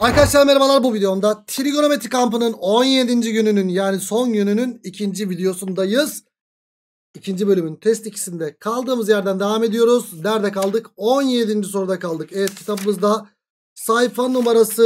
Arkadaşlar merhabalar bu videomda trigonometri kampının 17. gününün yani son gününün ikinci videosundayız. İkinci bölümün test ikisinde kaldığımız yerden devam ediyoruz. Nerede kaldık? 17. soruda kaldık. Evet kitabımızda sayfa numarası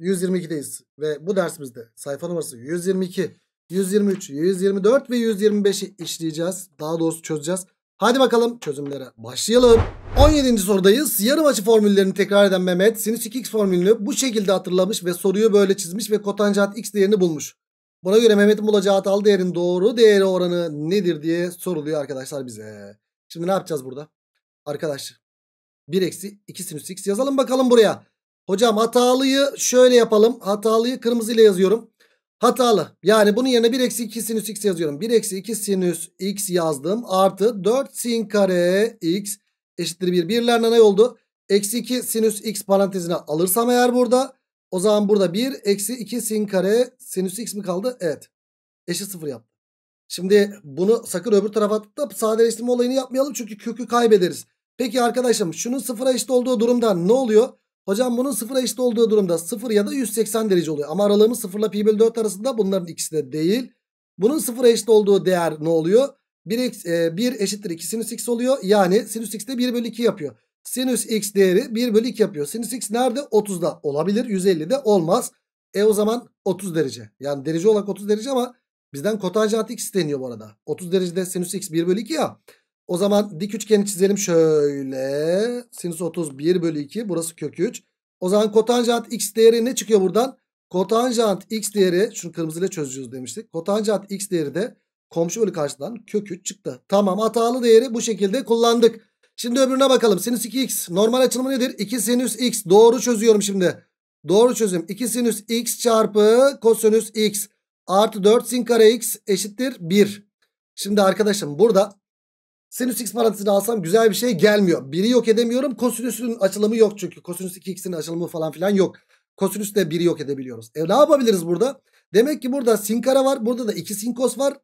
122'deyiz. Ve bu dersimizde sayfa numarası 122, 123, 124 ve 125'i işleyeceğiz. Daha doğrusu çözeceğiz. Hadi bakalım çözümlere başlayalım. 17. sorudayız. Yarım açı formüllerini tekrar eden Mehmet sinüs 2x formülünü bu şekilde hatırlamış ve soruyu böyle çizmiş ve kotanjant x değerini bulmuş. Buna göre Mehmet'in bulacağı hatalı değerin doğru değeri oranı nedir diye soruluyor arkadaşlar bize. Şimdi ne yapacağız burada? Arkadaşlar 1 eksi 2 sinüs x yazalım bakalım buraya. Hocam hatalıyı şöyle yapalım. Hatalıyı kırmızı ile yazıyorum. Hatalı. Yani bunun yerine 1 eksi 2 sinüs x yazıyorum. 1 eksi 2 sinüs x yazdım. Artı 4 sin kare x eşittir 1. Birlerle ne oldu? Eksi 2 sinüs x parantezine alırsam eğer burada. O zaman burada 1 eksi 2 sin kare sinüs x mi kaldı? Evet. Eşit 0 yaptı. Şimdi bunu sakın öbür tarafa atıp da sadeleştirme olayını yapmayalım. Çünkü kökü kaybederiz. Peki arkadaşım şunun sıfıra eşit olduğu durumda ne oluyor? Hocam bunun sıfıra eşit olduğu durumda sıfır ya da 180 derece oluyor. Ama aralığımız sıfırla pi bölü 4 arasında bunların ikisi de değil. Bunun sıfıra eşit olduğu değer ne oluyor? 1, e, 1 eşittir 2 sinüs x oluyor. Yani sinüs x de 1 bölü 2 yapıyor. Sinüs x değeri 1 bölü 2 yapıyor. Sinüs x nerede? 30'da olabilir. 150'de olmaz. E o zaman 30 derece. Yani derece olarak 30 derece ama bizden kotanjant x isteniyor bu arada. 30 derecede sinüs x 1 bölü 2 ya. O zaman dik üçgeni çizelim şöyle. Sinüs 30 1 bölü 2. Burası kök 3. O zaman kotanjant x değeri ne çıkıyor buradan? Kotanjant x değeri şunu kırmızıyla çözeceğiz demiştik. Kotanjant x değeri de komşu bölü karşıdan kök 3 çıktı. Tamam hatalı değeri bu şekilde kullandık. Şimdi öbürüne bakalım. Sinüs 2x normal açılımı nedir? 2 sinüs x doğru çözüyorum şimdi. Doğru çözüm 2 sinüs x çarpı kosinüs x artı 4 sin kare x eşittir 1. Şimdi arkadaşım burada Sinüs x parantezini alsam güzel bir şey gelmiyor. Biri yok edemiyorum. Kosinüsün açılımı yok çünkü. Kosinüs 2x'in açılımı falan filan yok. Kosinüs de biri yok edebiliyoruz. E ne yapabiliriz burada? Demek ki burada sin kare var. Burada da 2 sin kos var.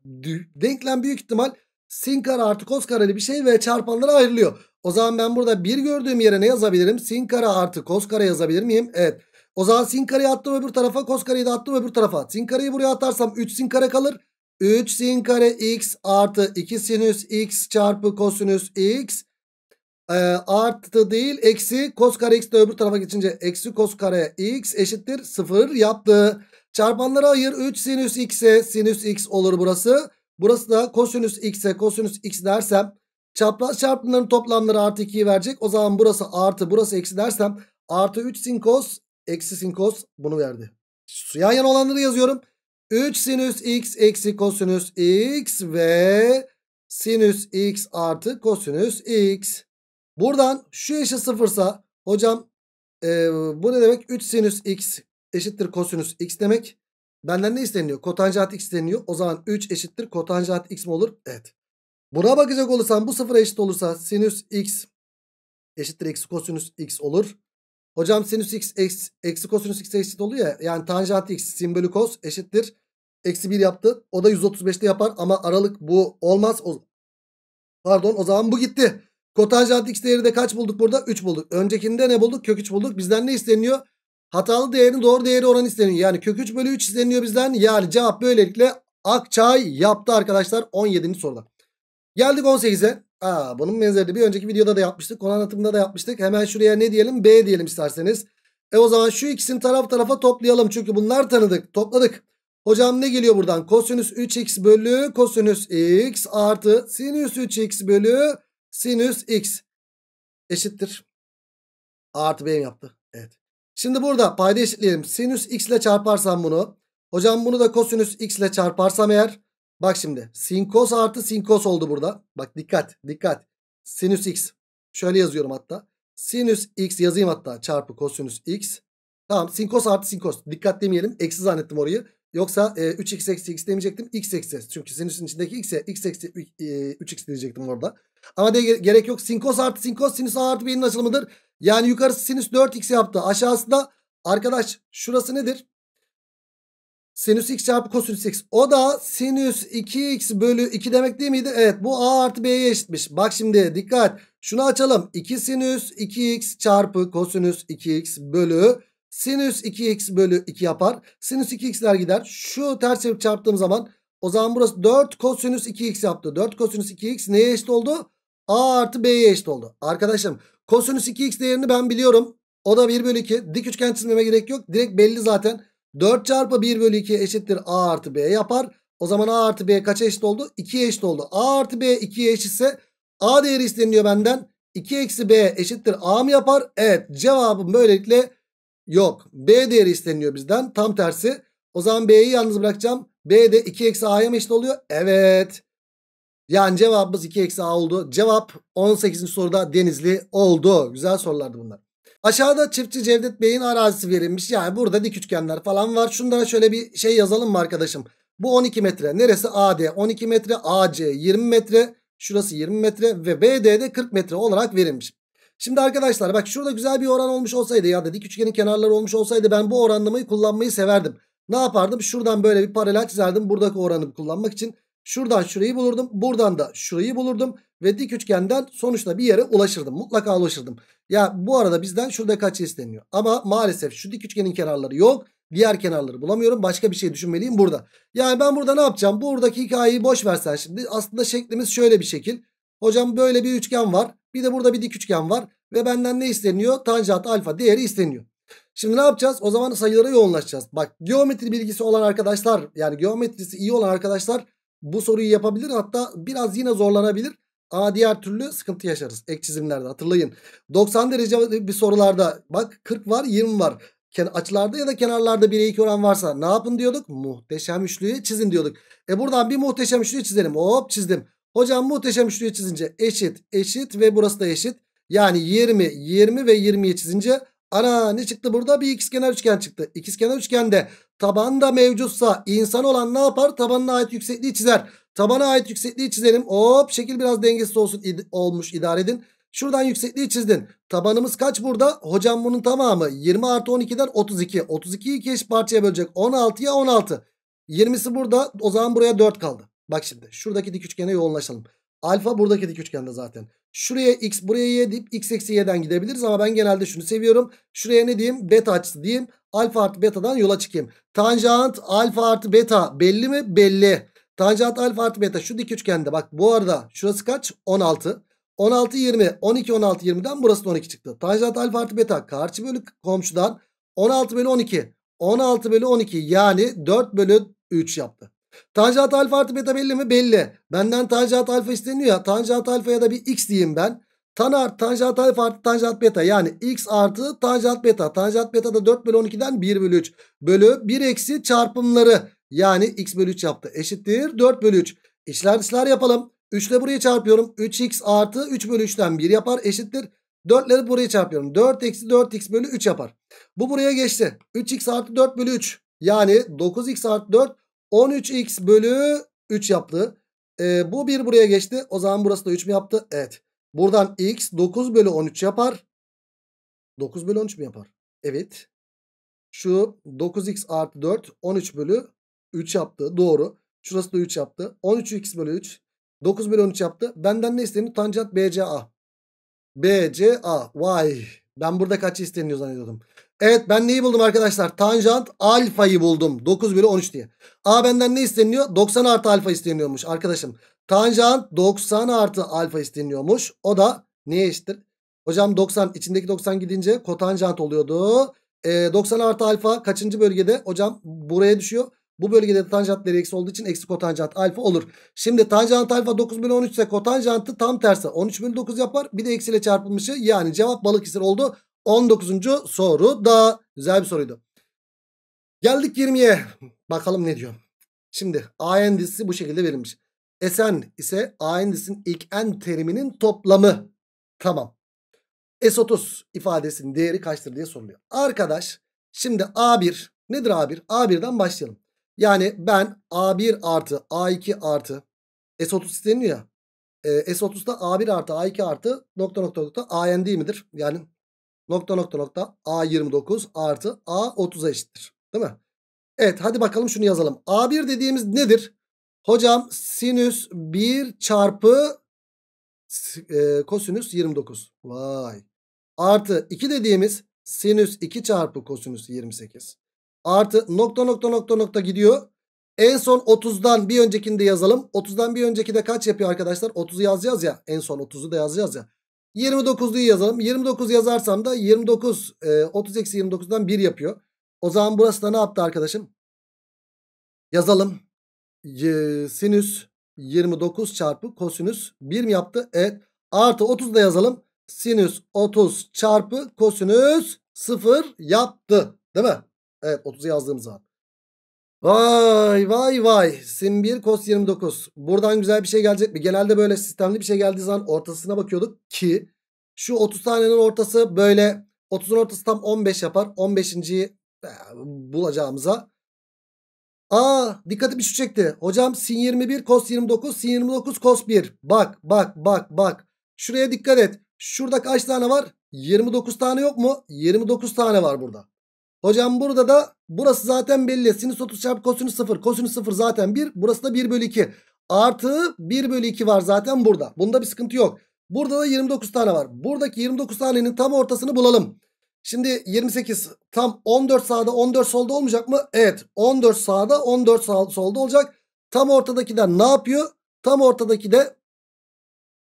Denklem büyük ihtimal sin kare artı kos kareli bir şey ve çarpanlara ayrılıyor. O zaman ben burada bir gördüğüm yere ne yazabilirim? Sin kare artı kos kare yazabilir miyim? Evet. O zaman sin kareyi attım öbür tarafa. Kos kareyi de attım öbür tarafa. Sin kareyi buraya atarsam 3 sin kare kalır. 3 sin kare x artı 2 sinüs x çarpı kosinüs x e, artı değil eksi kos kare x de öbür tarafa geçince eksi kos kare x eşittir 0 yaptı. Çarpanları ayır 3 sinüs x'e sinüs x olur burası. Burası da kosinüs x'e kosinüs x dersem çapraz çarpımların toplamları artı 2'yi verecek. O zaman burası artı burası eksi dersem artı 3 sin kos eksi sin kos bunu verdi. Yan yana olanları yazıyorum. 3 sinüs x eksi kosinüs x ve sinüs x artı kosinüs x. Buradan şu eşi sıfırsa hocam e, bu ne demek? 3 sinüs x eşittir kosinüs x demek. Benden ne isteniyor? Kotanjant x isteniyor. O zaman 3 eşittir kotanjant x mi olur? Evet. Buna bakacak olursam bu sıfıra eşit olursa sinüs x eşittir eksi kosinüs x olur. Hocam sinüs x eksi, eksi kosinüs x eşit oluyor ya. Yani tanjant x sin bölü kos eşittir. Eksi 1 yaptı. O da 135'te yapar ama aralık bu olmaz. O, pardon o zaman bu gitti. Kotanjant x değeri de kaç bulduk burada? 3 bulduk. Öncekinde ne bulduk? Kök 3 bulduk. Bizden ne isteniyor? Hatalı değerin doğru değeri oranı isteniyor. Yani kök 3 bölü 3 isteniyor bizden. Yani cevap böylelikle Akçay yaptı arkadaşlar 17. soruda. Geldik 18'e. Aa, bunun benzeri bir önceki videoda da yapmıştık. Konu anlatımında da yapmıştık. Hemen şuraya ne diyelim? B diyelim isterseniz. E o zaman şu ikisini taraf tarafa toplayalım. Çünkü bunlar tanıdık. Topladık. Hocam ne geliyor buradan? Kosinüs 3x bölü kosinüs x artı sinüs 3x bölü sinüs x eşittir. A artı B yaptı? Evet. Şimdi burada payda eşitleyelim. Sinüs x ile çarparsam bunu. Hocam bunu da kosinüs x ile çarparsam eğer. Bak şimdi sin kos artı sin kos oldu burada. Bak dikkat dikkat. Sinüs x. Şöyle yazıyorum hatta. Sinüs x yazayım hatta çarpı kosinüs x. Tamam sin kos artı sin kos. Dikkat demeyelim. Eksi zannettim orayı. Yoksa e, 3x eksi x demeyecektim. x eksi. Çünkü sinüsün içindeki x'e x eksi e, 3x diyecektim orada. Ama de gerek yok. Sin cos artı sin sinüs a artı b'nin açılımıdır. Yani yukarısı sinüs 4x yaptı. Aşağısı da arkadaş şurası nedir? Sinüs x çarpı kosinüs x. O da sinüs 2x bölü 2 demek değil miydi? Evet bu a artı b'ye eşitmiş. Bak şimdi dikkat. Şunu açalım. 2 sinüs 2x çarpı kosinüs 2x bölü Sinüs 2x bölü 2 yapar. Sinüs 2x'ler gider. Şu ters çevir çarptığım zaman o zaman burası 4 kosinüs 2x yaptı. 4 kosinüs 2x neye eşit oldu? A artı B'ye eşit oldu. Arkadaşlarım kosinüs 2x değerini ben biliyorum. O da 1 bölü 2. Dik üçgen çizmeme gerek yok. Direkt belli zaten. 4 çarpı 1 bölü 2 eşittir A artı B yapar. O zaman A artı B kaça eşit oldu? 2'ye eşit oldu. A artı B 2'ye eşitse A değeri isteniliyor benden. 2 eksi B eşittir A mı yapar? Evet cevabım böylelikle Yok. B değeri isteniyor bizden. Tam tersi. O zaman B'yi yalnız bırakacağım. B de 2 eksi A'ya mı eşit oluyor? Evet. Yani cevabımız 2 eksi A oldu. Cevap 18. soruda Denizli oldu. Güzel sorulardı bunlar. Aşağıda çiftçi Cevdet Bey'in arazisi verilmiş. Yani burada dik üçgenler falan var. Şunlara şöyle bir şey yazalım mı arkadaşım? Bu 12 metre. Neresi AD? 12 metre. AC 20 metre. Şurası 20 metre ve bd de 40 metre olarak verilmiş. Şimdi arkadaşlar bak şurada güzel bir oran olmuş olsaydı ya dedik üçgenin kenarları olmuş olsaydı ben bu oranlamayı kullanmayı severdim. Ne yapardım? Şuradan böyle bir paralel çizerdim buradaki oranı kullanmak için. Şuradan şurayı bulurdum. Buradan da şurayı bulurdum. Ve dik üçgenden sonuçta bir yere ulaşırdım. Mutlaka ulaşırdım. Ya bu arada bizden şurada kaç isteniyor. Ama maalesef şu dik üçgenin kenarları yok. Diğer kenarları bulamıyorum. Başka bir şey düşünmeliyim burada. Yani ben burada ne yapacağım? Buradaki hikayeyi boş versen şimdi. Aslında şeklimiz şöyle bir şekil. Hocam böyle bir üçgen var. Bir de burada bir dik üçgen var. Ve benden ne isteniyor? Tanjant alfa değeri isteniyor. Şimdi ne yapacağız? O zaman sayılara yoğunlaşacağız. Bak geometri bilgisi olan arkadaşlar yani geometrisi iyi olan arkadaşlar bu soruyu yapabilir. Hatta biraz yine zorlanabilir. Ama diğer türlü sıkıntı yaşarız. Ek çizimlerde hatırlayın. 90 derece bir sorularda bak 40 var 20 var. Açılarda ya da kenarlarda 1'e 2 oran varsa ne yapın diyorduk? Muhteşem üçlüyü çizin diyorduk. E buradan bir muhteşem üçlüyü çizelim. Hop çizdim. Hocam muhteşem üçlüye çizince eşit eşit ve burası da eşit. Yani 20 20 ve 20'yi çizince ana ne çıktı burada? Bir ikizkenar üçgen çıktı. İkizkenar üçgende tabanda mevcutsa insan olan ne yapar? Tabanına ait yüksekliği çizer. Tabana ait yüksekliği çizelim. Hop şekil biraz dengesiz olsun id olmuş idare edin. Şuradan yüksekliği çizdin. Tabanımız kaç burada? Hocam bunun tamamı 20 artı 12'den 32. 32'yi 2 eş parçaya bölecek. 16'ya 16. 20'si burada. O zaman buraya 4 kaldı. Bak şimdi şuradaki dik üçgene yoğunlaşalım. Alfa buradaki dik üçgende zaten. Şuraya x buraya y deyip x eksi y'den gidebiliriz ama ben genelde şunu seviyorum. Şuraya ne diyeyim? Beta açısı diyeyim. Alfa artı betadan yola çıkayım. Tanjant alfa artı beta belli mi? Belli. Tanjant alfa artı beta şu dik üçgende. Bak bu arada şurası kaç? 16. 16 20. 12 16 20'den burası 12 çıktı. Tanjant alfa artı beta karşı bölü komşudan 16 bölü 12. 16 bölü 12 yani 4 bölü 3 yaptı. Tanjant alfa artı beta belli mi? Belli. Benden tanjant alfa isteniyor ya. Tanjant ya da bir x diyeyim ben. Tan artı tanjant alfa artı tanjant beta. Yani x artı tanjant beta. Tanjant beta da 4 bölü 12'den 1 bölü 3. Bölü 1 eksi çarpımları. Yani x bölü 3 yaptı. Eşittir 4 bölü 3. İşler dışlar yapalım. 3 ile buraya çarpıyorum. 3x artı 3 bölü 3'ten 1 yapar. Eşittir. 4 ile buraya çarpıyorum. 4 eksi 4x bölü 3 yapar. Bu buraya geçti. 3x artı 4 bölü 3. Yani 9x artı 4 13x bölü 3 yaptı. E, bu 1 buraya geçti. O zaman burası da 3 mü yaptı? Evet. Buradan x 9 bölü 13 yapar. 9 bölü 13 mü yapar? Evet. Şu 9x artı 4 13 bölü 3 yaptı. Doğru. Şurası da 3 yaptı. 13x bölü 3. 9 bölü 13 yaptı. Benden ne isteniyor? Tanjant BCA. BCA. Vay. Ben burada kaç isteniyor zannediyordum. Evet ben neyi buldum arkadaşlar? Tanjant alfayı buldum. 9 bölü 13 diye. A benden ne isteniyor? 90 artı alfa isteniyormuş arkadaşım. Tanjant 90 artı alfa isteniyormuş. O da neye eşittir? Hocam 90 içindeki 90 gidince kotanjant oluyordu. E, 90 artı alfa kaçıncı bölgede? Hocam buraya düşüyor. Bu bölgede tanjant değeri eksi olduğu için eksi kotanjant alfa olur. Şimdi tanjant alfa 9 bölü 13 ise kotanjantı tam tersi. 13 bölü 9 yapar. Bir de eksiyle çarpılmışı yani cevap balık Balıkesir oldu. 19. soru daha güzel bir soruydu. Geldik 20'ye. Bakalım ne diyor. Şimdi AN dizisi bu şekilde verilmiş. Esen ise AN dizisinin ilk N teriminin toplamı. Tamam. S30 ifadesinin değeri kaçtır diye soruluyor. Arkadaş şimdi A1 nedir A1? A1'den başlayalım. Yani ben A1 artı A2 artı S30 isteniyor ya. E, S30'da A1 artı A2 artı nokta nokta nokta AN değil midir? Yani nokta nokta nokta A29 artı A30'a eşittir. Değil mi? Evet hadi bakalım şunu yazalım. A1 dediğimiz nedir? Hocam sinüs 1 çarpı e, kosinüs 29. Vay. Artı 2 dediğimiz sinüs 2 çarpı kosinüs 28. Artı nokta nokta nokta nokta gidiyor. En son 30'dan bir öncekini de yazalım. 30'dan bir önceki de kaç yapıyor arkadaşlar? 30'u yazacağız ya. En son 30'u da yazacağız ya. 29'luyu yazalım. 29 yazarsam da 29 e, 30 eksi 29'dan 1 yapıyor. O zaman burası da ne yaptı arkadaşım? Yazalım. E, sinüs 29 çarpı kosinüs 1 mi yaptı? Evet. Artı 30 da yazalım. Sinüs 30 çarpı kosinüs 0 yaptı. Değil mi? Evet 30'u yazdığımız zaman. Vay vay vay. Sin 1 cos 29. Buradan güzel bir şey gelecek mi? Genelde böyle sistemli bir şey geldiği zaman ortasına bakıyorduk ki şu 30 tanenin ortası böyle 30'un ortası tam 15 yapar. 15.yi bulacağımıza. Aa bir şu çekti. Hocam sin 21 cos 29 sin 29 cos 1. Bak bak bak bak. Şuraya dikkat et. Şurada kaç tane var? 29 tane yok mu? 29 tane var burada. Hocam burada da burası zaten belli. Sinüs 30 çarpı kosinüs 0. Kosinüs 0 zaten 1. Burası da 1 bölü 2. Artı 1 bölü 2 var zaten burada. Bunda bir sıkıntı yok. Burada da 29 tane var. Buradaki 29 tanenin tam ortasını bulalım. Şimdi 28 tam 14 sağda 14 solda olmayacak mı? Evet 14 sağda 14 sağ, solda olacak. Tam ortadaki de ne yapıyor? Tam ortadaki de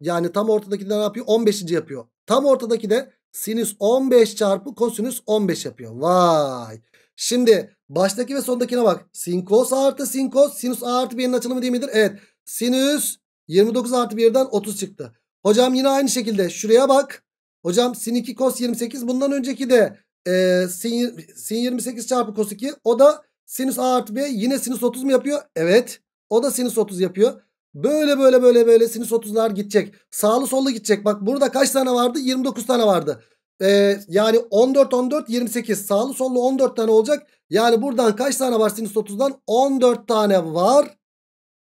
yani tam ortadaki de ne yapıyor? 15. yapıyor. Tam ortadaki de Sinüs 15 çarpı kosinüs 15 yapıyor. Vay. Şimdi baştaki ve sondakine bak. Sinkos artı sinkos. Sinüs A artı 1'in açılımı değil midir? Evet. Sinüs 29 artı 1'den 30 çıktı. Hocam yine aynı şekilde şuraya bak. Hocam sin 2 kos 28 bundan önceki de e, sin, sin 28 çarpı kos 2 o da sinüs A artı B yine sinüs 30 mu yapıyor? Evet o da sinüs 30 yapıyor. Böyle böyle böyle böyle sinüs 30'lar gidecek. Sağlı sollu gidecek. Bak burada kaç tane vardı? 29 tane vardı. Ee, yani 14 14 28 sağlı sollu 14 tane olacak. Yani buradan kaç tane var sinüs 30'dan? 14 tane var.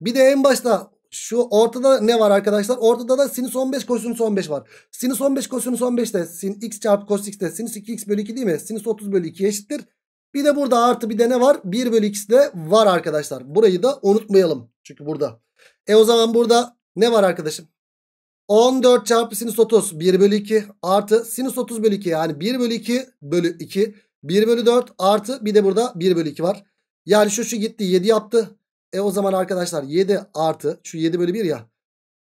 Bir de en başta şu ortada ne var arkadaşlar? Ortada da sinüs 15 kosinüs 15 var. Sinüs 15 kosinüs 15 de sin x çarpı cos x de sinüs 2x bölü 2 değil mi? Sinüs 30 bölü 2 eşittir. Bir de burada artı bir de ne var? 1 bölü x de var arkadaşlar. Burayı da unutmayalım. Çünkü burada. E o zaman burada ne var arkadaşım? 14 çarpı sinüs 30 1 bölü 2 artı sinüs 30 bölü 2 yani 1 bölü 2 bölü 2 1 bölü 4 artı bir de burada 1 bölü 2 var. Yani şu şu gitti 7 yaptı. E o zaman arkadaşlar 7 artı şu 7 bölü 1 ya.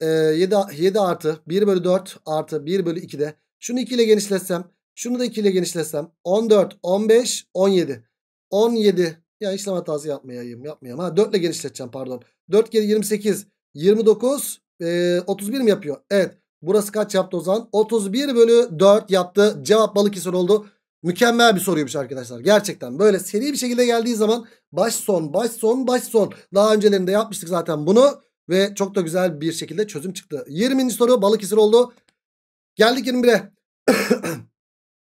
E, 7, 7 artı 1 bölü 4 artı 1 bölü 2 de şunu 2 ile genişletsem şunu da 2 ile genişletsem 14 15 17 17 ya işlem hatası yapmayayım yapmayayım ha 4 ile genişleteceğim pardon 4 kere 28 29 e, 31 mi yapıyor? Evet. Burası kaç yaptı o zaman? 31 bölü 4 yaptı. Cevap Balıkesir oldu. Mükemmel bir soruymuş arkadaşlar. Gerçekten böyle seri bir şekilde geldiği zaman baş son baş son baş son. Daha öncelerinde yapmıştık zaten bunu. Ve çok da güzel bir şekilde çözüm çıktı. 20. soru Balıkesir oldu. Geldik 21'e.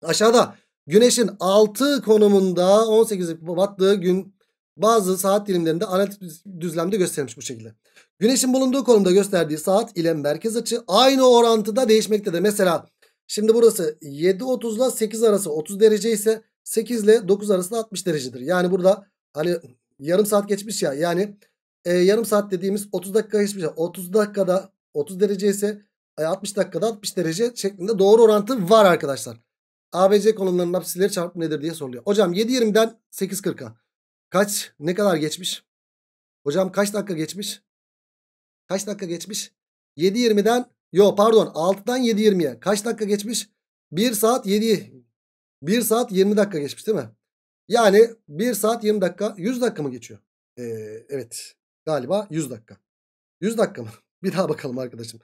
Aşağıda güneşin 6 konumunda 18 battığı gün bazı saat dilimlerinde analitik düzlemde gösterilmiş bu şekilde. Güneşin bulunduğu konumda gösterdiği saat ile merkez açı aynı orantıda değişmektedir. Mesela şimdi burası 7.30 ile 8 arası 30 derece ise 8 ile 9 arası 60 derecedir. Yani burada hani yarım saat geçmiş ya yani e, yarım saat dediğimiz 30 dakika geçmiş. Ya. 30 dakikada 30 derece ise 60 e, dakikada 60 derece şeklinde doğru orantı var arkadaşlar. ABC konumlarının apsileri çarpımı nedir diye soruluyor. Hocam 7.20'den 8.40'a. Kaç? Ne kadar geçmiş? Hocam kaç dakika geçmiş? Kaç dakika geçmiş? 7.20'den yo pardon 6'dan 7.20'ye. Kaç dakika geçmiş? 1 saat 7 1 saat 20 dakika geçmiş değil mi? Yani 1 saat 20 dakika 100 dakika mı geçiyor? Ee, evet galiba 100 dakika. 100 dakika mı? Bir daha bakalım arkadaşım.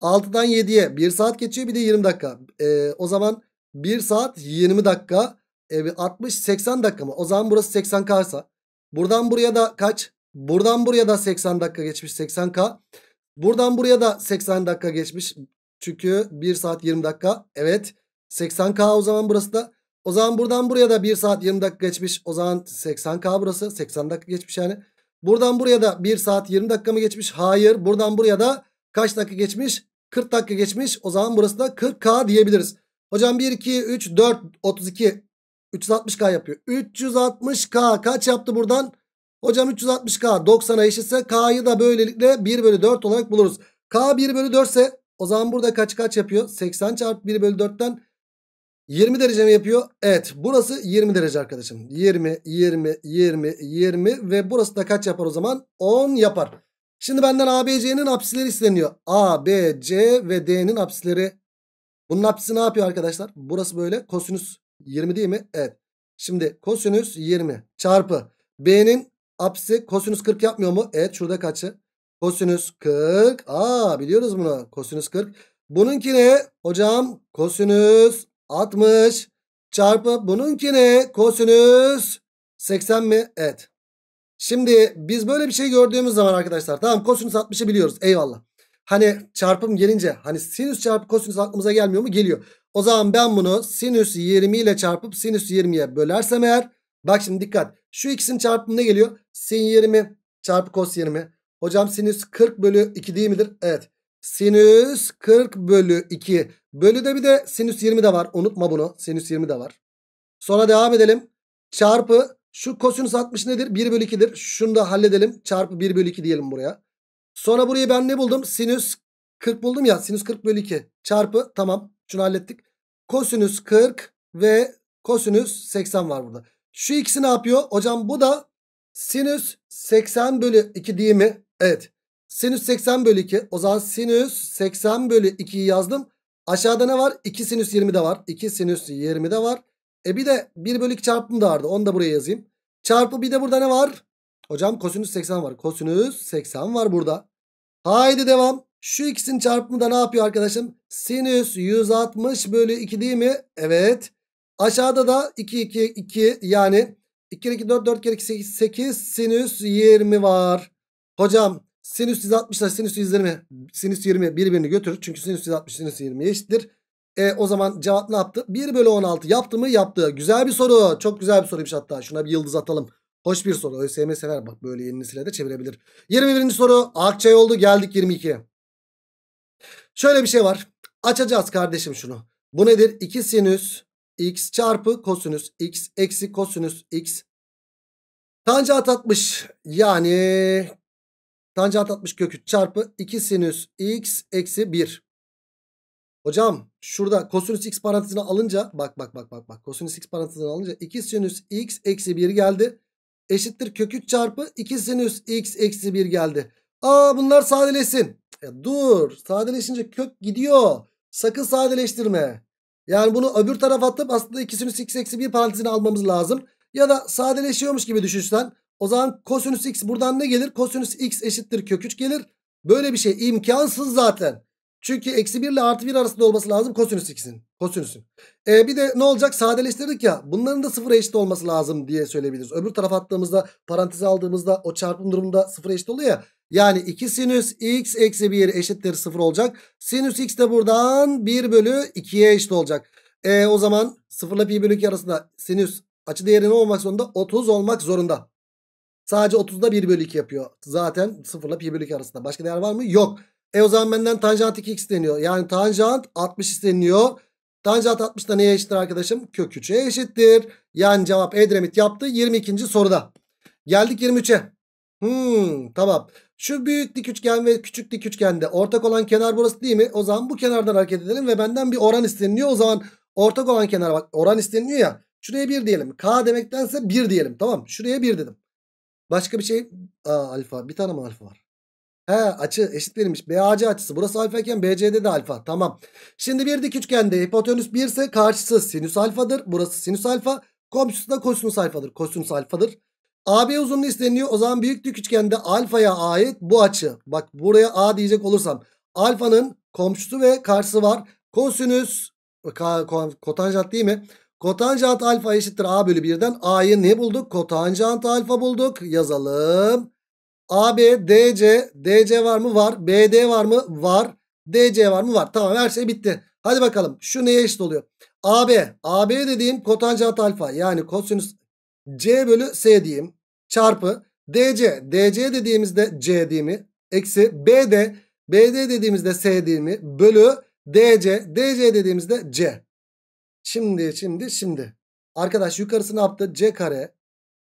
6'dan 7'ye 1 saat geçiyor bir de 20 dakika. Ee, o zaman 1 saat 20 dakika e, 60 80 dakika mı? O zaman burası 80K'sa. Buradan buraya da kaç? Buradan buraya da 80 dakika geçmiş 80K. Buradan buraya da 80 dakika geçmiş. Çünkü 1 saat 20 dakika. Evet 80K o zaman burası da. O zaman buradan buraya da 1 saat 20 dakika geçmiş. O zaman 80K burası. 80 dakika geçmiş yani. Buradan buraya da 1 saat 20 dakika mı geçmiş? Hayır. Buradan buraya da kaç dakika geçmiş? 40 dakika geçmiş. O zaman burası da 40K diyebiliriz. Hocam 1, 2, 3, 4, 32, 360K yapıyor. 360K kaç yaptı buradan? Hocam 360K 90'a eşitse K'yı da böylelikle 1 bölü 4 olarak buluruz. K 1 bölü 4 ise o zaman burada kaç kaç yapıyor? 80 çarpı 1 bölü 4'ten 20 derece mi yapıyor? Evet burası 20 derece arkadaşım. 20, 20, 20, 20 ve burası da kaç yapar o zaman? 10 yapar. Şimdi benden ABC'nin apsileri isteniyor. A, B, C ve D'nin apsileri. Bunun apsisi ne yapıyor arkadaşlar? Burası böyle kosinüs 20 değil mi? Evet. Şimdi kosinüs 20 çarpı B'nin apsisi kosinüs 40 yapmıyor mu? Evet şurada kaçı? Kosinüs 40. Aa biliyoruz bunu. Kosinüs 40. Bununki ne? Hocam kosinüs 60 çarpı bununki ne? Kosinüs 80 mi? Evet. Şimdi biz böyle bir şey gördüğümüz zaman arkadaşlar tamam kosinüs 60'ı biliyoruz eyvallah. Hani çarpım gelince hani sinüs çarpı kosinüs aklımıza gelmiyor mu? Geliyor. O zaman ben bunu sinüs 20 ile çarpıp sinüs 20'ye bölersem eğer. Bak şimdi dikkat. Şu ikisinin çarpımı ne geliyor? Sin 20 çarpı kos 20. Hocam sinüs 40 bölü 2 değil midir? Evet. Sinüs 40 bölü 2. Bölü de bir de sinüs 20 de var. Unutma bunu. Sinüs 20 de var. Sonra devam edelim. Çarpı şu kosinüs 60 nedir? 1 bölü 2'dir. Şunu da halledelim. Çarpı 1 bölü 2 diyelim buraya. Sonra burayı ben ne buldum? Sinüs 40 buldum ya. Sinüs 40 bölü 2. Çarpı tamam. Şunu hallettik. Kosinüs 40 ve kosinüs 80 var burada. Şu ikisi ne yapıyor? Hocam bu da sinüs 80 bölü 2 değil mi? Evet. Sinüs 80 bölü 2. O zaman sinüs 80 bölü 2'yi yazdım. Aşağıda ne var? 2 sinüs 20 de var. 2 sinüs 20 de var. E bir de 1 bölü 2 çarpım da vardı. Onu da buraya yazayım. Çarpı bir de burada ne var? Hocam kosinüs 80 var. Kosinüs 80 var burada. Haydi devam. Şu ikisinin çarpımı da ne yapıyor arkadaşım? Sinüs 160 bölü 2 değil mi? Evet. Aşağıda da 2 2 2 yani 2 2 4 4 2 8 8 sinüs 20 var. Hocam sinüs 160 ile sinüs 120 sinüs 20 birbirini götürür. Çünkü sinüs 160 sinüs 20 eşittir. E, o zaman cevap ne yaptı? 1 bölü 16 yaptı mı? Yaptı. Güzel bir soru. Çok güzel bir soruymuş hatta. Şuna bir yıldız atalım. Hoş bir soru. ÖSYM sever bak böyle yenisiyle de çevirebilir. 21. soru. Akçay oldu geldik 22. Şöyle bir şey var. Açacağız kardeşim şunu. Bu nedir? 2 sinüs x çarpı kosinüs x eksi kosinüs x. Tanjant 60 yani tanjant 60 kökü çarpı 2 sinüs x eksi 1. Hocam şurada kosinüs x parantezine alınca bak bak bak bak bak kosinüs x parantezine alınca 2 sinüs x eksi 1 geldi. Eşittir kökü çarpı 2 sinüs x eksi 1 geldi. Aa bunlar sadeleşsin. Ya e, dur sadeleşince kök gidiyor. Sakın sadeleştirme. Yani bunu öbür tarafa atıp aslında ikisini x eksi 1 parantezini almamız lazım. Ya da sadeleşiyormuş gibi düşünsen. O zaman kosinüs x buradan ne gelir? Kosinüs x eşittir kök 3 gelir. Böyle bir şey imkansız zaten. Çünkü eksi 1 ile artı 1 arasında olması lazım kosinüs x'in. Kosinüsün. Ee, bir de ne olacak? Sadeleştirdik ya. Bunların da sıfıra eşit olması lazım diye söyleyebiliriz. Öbür tarafa attığımızda parantezi aldığımızda o çarpım durumunda sıfıra eşit oluyor ya. Yani 2 sinüs x eksi 1 eşittir 0 olacak. Sinüs x de buradan 1 bölü 2'ye eşit olacak. E, o zaman 0 ile pi bölü 2 arasında sinüs açı değeri ne olmak zorunda? 30 olmak zorunda. Sadece 30'da 1 bölü 2 yapıyor. Zaten 0 ile pi bölü 2 arasında. Başka değer var mı? Yok. E o zaman benden tanjant 2 deniyor. Yani tanjant 60 isteniyor. Tanjant 60 da neye eşittir arkadaşım? Kök 3'e eşittir. Yani cevap Edremit yaptı 22. soruda. Geldik 23'e. Hmm, tamam. Şu büyük dik üçgen ve küçük dik üçgende ortak olan kenar burası değil mi? O zaman bu kenardan hareket edelim ve benden bir oran isteniliyor. O zaman ortak olan kenar bak oran isteniliyor ya. Şuraya 1 diyelim. K demektense 1 diyelim. Tamam Şuraya 1 dedim. Başka bir şey. Aa, alfa. Bir tane mi alfa var? He açı eşit verilmiş. BAC açısı. Burası alfa BC'de de alfa. Tamam. Şimdi bir dik üçgende hipotenüs 1 ise karşısı sinüs alfadır. Burası sinüs alfa. Komşusu da kosinüs alfadır. Kosinüs alfadır. AB uzunluğu isteniyor. O zaman büyük dik üçgende alfaya ait bu açı. Bak buraya A diyecek olursam. Alfanın komşusu ve karşısı var. Kosinüs kotanjant değil mi? Kotanjant alfa eşittir A bölü 1'den. A'yı ne bulduk? Kotanjant alfa bulduk. Yazalım. AB, DC. DC var mı? Var. BD var mı? Var. DC var mı? Var. Tamam her şey bitti. Hadi bakalım. Şu neye eşit oluyor? AB. AB dediğim kotanjant alfa. Yani kosinüs C bölü S diyeyim. Çarpı DC. DC dediğimizde C diyeyimi. Eksi BD. BD dediğimizde S diyeyimi. Bölü DC. DC dediğimizde C. Şimdi şimdi şimdi. Arkadaş yukarısı ne yaptı? C kare.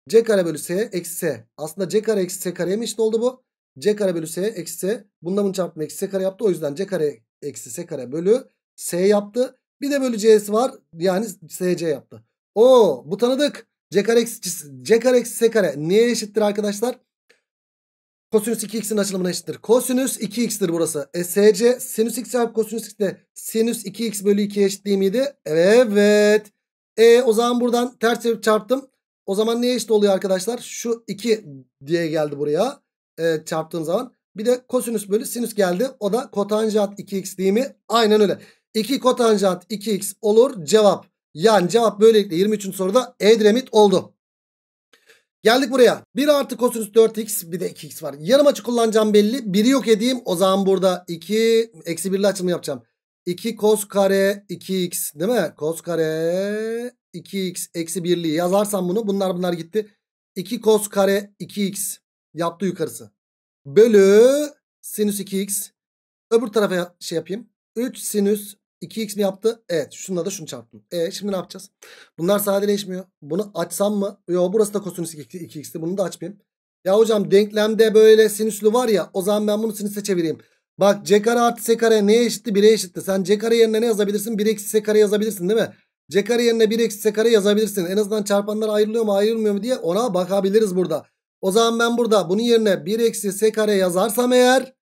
C kare bölü S eksi S. Aslında C kare eksi S kareye mi eşit oldu bu? C kare bölü S eksi S. Bunda bunu çarptım eksi S kare yaptı. O yüzden C kare eksi S kare bölü S yaptı. Bir de bölü C'si var. Yani SC yaptı. O, bu tanıdık. C kare eksi C kare eksi S kare neye eşittir arkadaşlar? Kosinüs 2x'in açılımına eşittir. Kosinüs 2x'tir burası. E, SC sinüs x çarpı kosinüs x de sinüs 2x bölü 2 eşitliği miydi? Evet. E o zaman buradan ters çevirip çarptım. O zaman neye eşit oluyor arkadaşlar? Şu 2 diye geldi buraya. E, çarptığım zaman. Bir de kosinüs bölü sinüs geldi. O da kotanjant 2x değil mi? Aynen öyle. 2 kotanjant 2x olur cevap. Yani cevap böylelikle 23. soruda Edremit oldu. Geldik buraya. 1 artı kosinüs 4x bir de 2x var. Yarım açı kullanacağım belli. 1'i yok edeyim. O zaman burada 2 eksi 1 ile açılımı yapacağım. 2 kos kare 2x değil mi? Kos kare 2x eksi 1'liği yazarsam bunu. Bunlar bunlar gitti. 2 kos kare 2x yaptı yukarısı. Bölü sinüs 2x. Öbür tarafa şey yapayım. 3 sinüs 2x mi yaptı? Evet. Şununla da şunu çarptım. E şimdi ne yapacağız? Bunlar sadeleşmiyor. Bunu açsam mı? Yo burası da kosinüs 2x'ti. Bunu da açmayayım. Ya hocam denklemde böyle sinüslü var ya. O zaman ben bunu sinüse çevireyim. Bak c kare artı s kare neye eşitti? 1'e eşitti. Sen c kare yerine ne yazabilirsin? 1 eksi s kare yazabilirsin değil mi? c kare yerine 1 eksi s kare yazabilirsin. En azından çarpanlar ayrılıyor mu ayrılmıyor mu diye ona bakabiliriz burada. O zaman ben burada bunun yerine 1 eksi s kare yazarsam eğer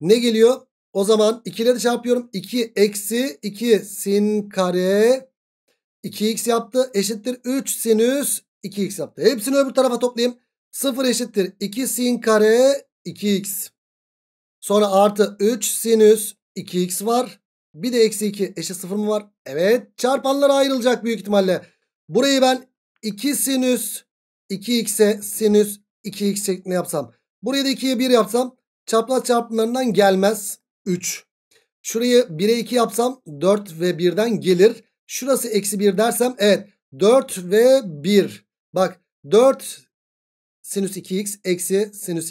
ne geliyor? O zaman 2 ile de çarpıyorum. Şey 2 eksi 2 sin kare 2x yaptı. Eşittir 3 sinüs 2x yaptı. Hepsini öbür tarafa toplayayım. 0 eşittir 2 sin kare 2x. Sonra artı 3 sinüs 2x var. Bir de eksi 2 eşit 0 mı var? Evet Çarpanlar ayrılacak büyük ihtimalle. Burayı ben 2 sinüs 2x'e sinüs 2x şeklinde yapsam. burayı da 2'ye 1 yapsam çapraz çarpımlarından gelmez. 3. Şurayı 1'e 2 yapsam 4 ve 1'den gelir. Şurası eksi 1 dersem evet 4 ve 1. Bak 4 sinüs 2x eksi sinüs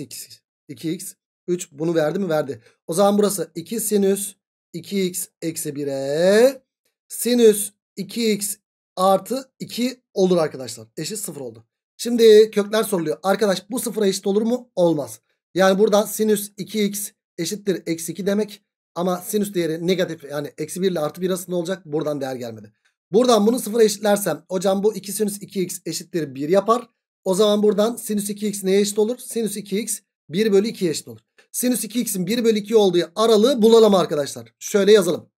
2x. 3 bunu verdi mi verdi. O zaman burası 2 sinüs 2x eksi 1'e sinüs 2x artı 2 olur arkadaşlar. Eşit 0 oldu. Şimdi kökler soruluyor. Arkadaş bu 0'a eşit olur mu? Olmaz. Yani buradan sinüs 2x eşittir eksi 2 demek. Ama sinüs değeri negatif yani eksi 1 ile artı 1 arasında olacak. Buradan değer gelmedi. Buradan bunu sıfıra eşitlersem hocam bu 2 sinüs 2x eşittir 1 yapar. O zaman buradan sinüs 2x neye eşit olur? Sinüs 2x 1 bölü 2'ye eşit olur. Sinüs 2x'in 1 bölü 2 olduğu aralığı bulalım arkadaşlar. Şöyle yazalım.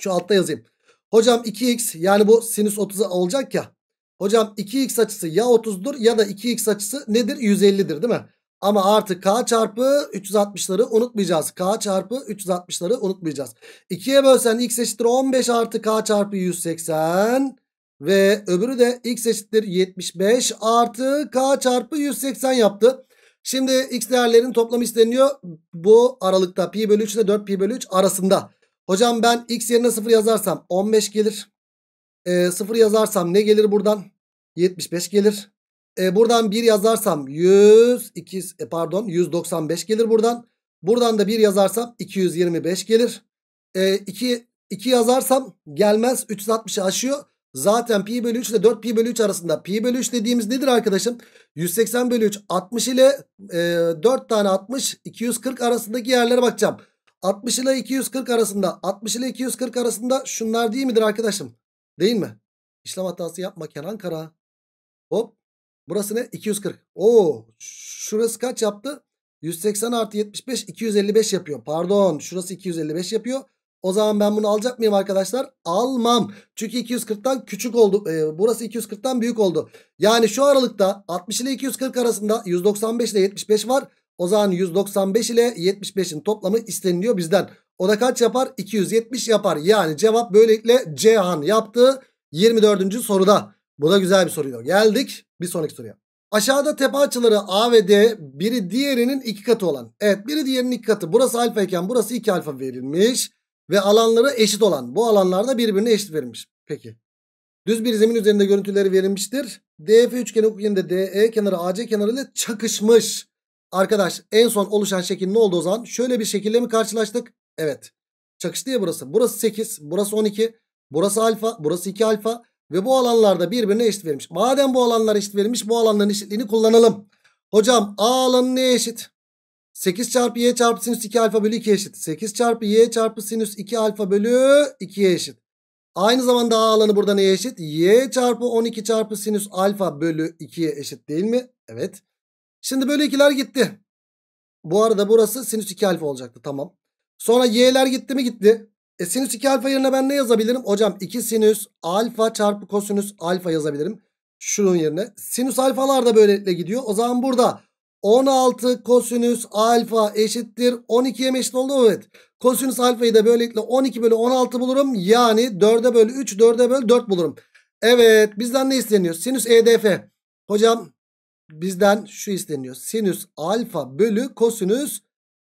Şu altta yazayım. Hocam 2x yani bu sinüs 30'a olacak ya. Hocam 2x açısı ya 30'dur ya da 2x açısı nedir? 150'dir değil mi? Ama artık k çarpı 360'ları unutmayacağız. K çarpı 360'ları unutmayacağız. 2'ye bölsen x eşittir 15 artı k çarpı 180. Ve öbürü de x eşittir 75 artı k çarpı 180 yaptı. Şimdi x değerlerinin toplamı isteniyor. Bu aralıkta pi bölü 3 ile 4 pi bölü 3 arasında. Hocam ben x yerine 0 yazarsam 15 gelir. E, ee, 0 yazarsam ne gelir buradan? 75 gelir. E, buradan 1 yazarsam 100, 2, e, pardon 195 gelir buradan. Buradan da 1 yazarsam 225 gelir. E, 2, 2 yazarsam gelmez 360'ı aşıyor. Zaten pi bölü 3 ile 4 pi bölü 3 arasında pi bölü 3 dediğimiz nedir arkadaşım? 180 bölü 3 60 ile e, 4 tane 60 240 arasındaki yerlere bakacağım. 60 ile 240 arasında 60 ile 240 arasında şunlar değil midir arkadaşım? Değil mi? İşlem hatası yapma Kenan Kara. Hop Burası ne? 240. Oo, şurası kaç yaptı? 180 artı 75 255 yapıyor. Pardon şurası 255 yapıyor. O zaman ben bunu alacak mıyım arkadaşlar? Almam. Çünkü 240'tan küçük oldu. E, burası 240'tan büyük oldu. Yani şu aralıkta 60 ile 240 arasında 195 ile 75 var. O zaman 195 ile 75'in toplamı isteniliyor bizden. O da kaç yapar? 270 yapar. Yani cevap böylelikle Cehan yaptı. 24. soruda. Bu da güzel bir soruydu. Geldik bir sonraki soruya. Aşağıda tepe açıları A ve D biri diğerinin iki katı olan. Evet biri diğerinin iki katı. Burası alfa iken burası iki alfa verilmiş. Ve alanları eşit olan. Bu alanlarda birbirine eşit verilmiş. Peki. Düz bir zemin üzerinde görüntüleri verilmiştir. DF üçgeni hukukinde DE kenarı AC kenarı ile çakışmış. Arkadaş en son oluşan şekil ne oldu o zaman? Şöyle bir şekilde mi karşılaştık? Evet. Çakıştı ya burası. Burası 8, burası 12, burası alfa, burası 2 alfa. Ve bu alanlarda birbirine eşit verilmiş. Madem bu alanlar eşit verilmiş bu alanların eşitliğini kullanalım. Hocam A alanı neye eşit? 8 çarpı y çarpı sinüs 2 alfa bölü 2 eşit. 8 çarpı y çarpı sinüs 2 alfa bölü 2'ye eşit. Aynı zamanda A alanı burada neye eşit? Y çarpı 12 çarpı sinüs alfa bölü 2'ye eşit değil mi? Evet. Şimdi bölü 2'ler gitti. Bu arada burası sinüs 2 alfa olacaktı. Tamam. Sonra y'ler gitti mi gitti. E sinüs 2 alfa yerine ben ne yazabilirim? Hocam 2 sinüs alfa çarpı kosinüs alfa yazabilirim. Şunun yerine. Sinüs alfalar da böylelikle gidiyor. O zaman burada 16 kosinüs alfa eşittir. 12'ye mi eşit oldu? Evet. Kosinüs alfayı da böylelikle 12 bölü 16 bulurum. Yani 4'e bölü 3, 4'e bölü 4 bulurum. Evet bizden ne isteniyor? Sinüs EDF. Hocam bizden şu isteniyor. Sinüs alfa bölü kosinüs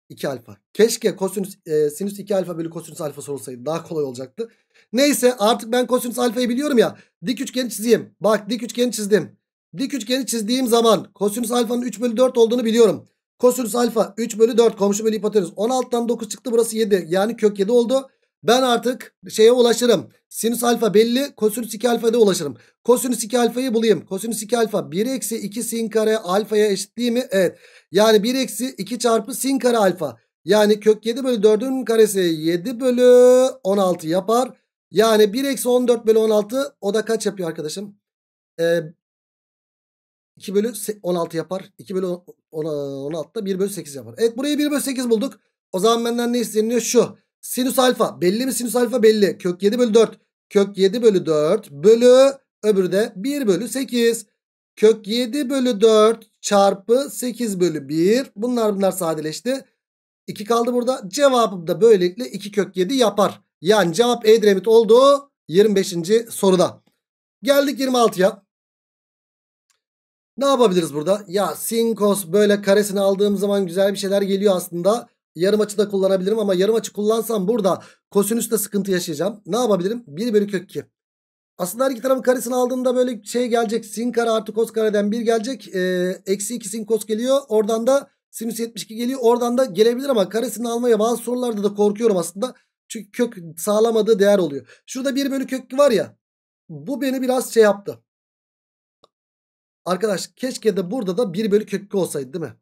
2 alfa. Keşke kosinüs, e, sinüs 2 alfa bölü kosinüs alfa sorulsaydı. Daha kolay olacaktı. Neyse artık ben kosinüs alfayı biliyorum ya. Dik üçgeni çizeyim. Bak dik üçgeni çizdim. Dik üçgeni çizdiğim zaman kosinüs alfanın 3 bölü 4 olduğunu biliyorum. Kosinüs alfa 3 bölü 4 komşu bölü hipotenüs. 16'dan 9 çıktı burası 7. Yani kök 7 oldu. Ben artık şeye ulaşırım. Sinüs alfa belli. Kosinüs 2 da ulaşırım. Kosinüs 2 alfayı bulayım. Kosinüs 2 alfa 1 eksi 2 sin kare alfaya eşit değil mi? Evet. Yani 1 eksi 2 çarpı sin kare alfa. Yani kök 7 bölü 4'ün karesi 7 bölü 16 yapar. Yani 1 eksi 14 bölü 16 o da kaç yapıyor arkadaşım? Ee, 2 bölü 16 yapar. 2 bölü 16 da 1 bölü 8 yapar. Evet burayı 1 bölü 8 bulduk. O zaman benden ne isteniyor? Şu. Sinüs alfa belli mi? Sinüs alfa belli. Kök 7 bölü 4. Kök 7 bölü 4 bölü öbürü de 1 bölü 8. Kök 7 bölü 4 çarpı 8 bölü 1. Bunlar bunlar sadeleşti. 2 kaldı burada. Cevabım da böylelikle 2 kök 7 yapar. Yani cevap Edremit oldu 25. soruda. Geldik 26'ya. Ne yapabiliriz burada? Ya sinkos böyle karesini aldığım zaman güzel bir şeyler geliyor aslında. Yarım açıda kullanabilirim ama yarım açı kullansam burada kosinüste sıkıntı yaşayacağım. Ne yapabilirim? 1 bölü kök 2. Aslında her iki tarafın karesini aldığımda böyle şey gelecek. Sin kare artı kos kareden 1 gelecek. Ee, eksi 2 sin kos geliyor. Oradan da sinüs 72 geliyor. Oradan da gelebilir ama karesini almaya bazı sorularda da korkuyorum aslında. Çünkü kök sağlamadığı değer oluyor. Şurada 1 bölü kök var ya. Bu beni biraz şey yaptı. Arkadaş keşke de burada da 1 bölü kök olsaydı değil mi?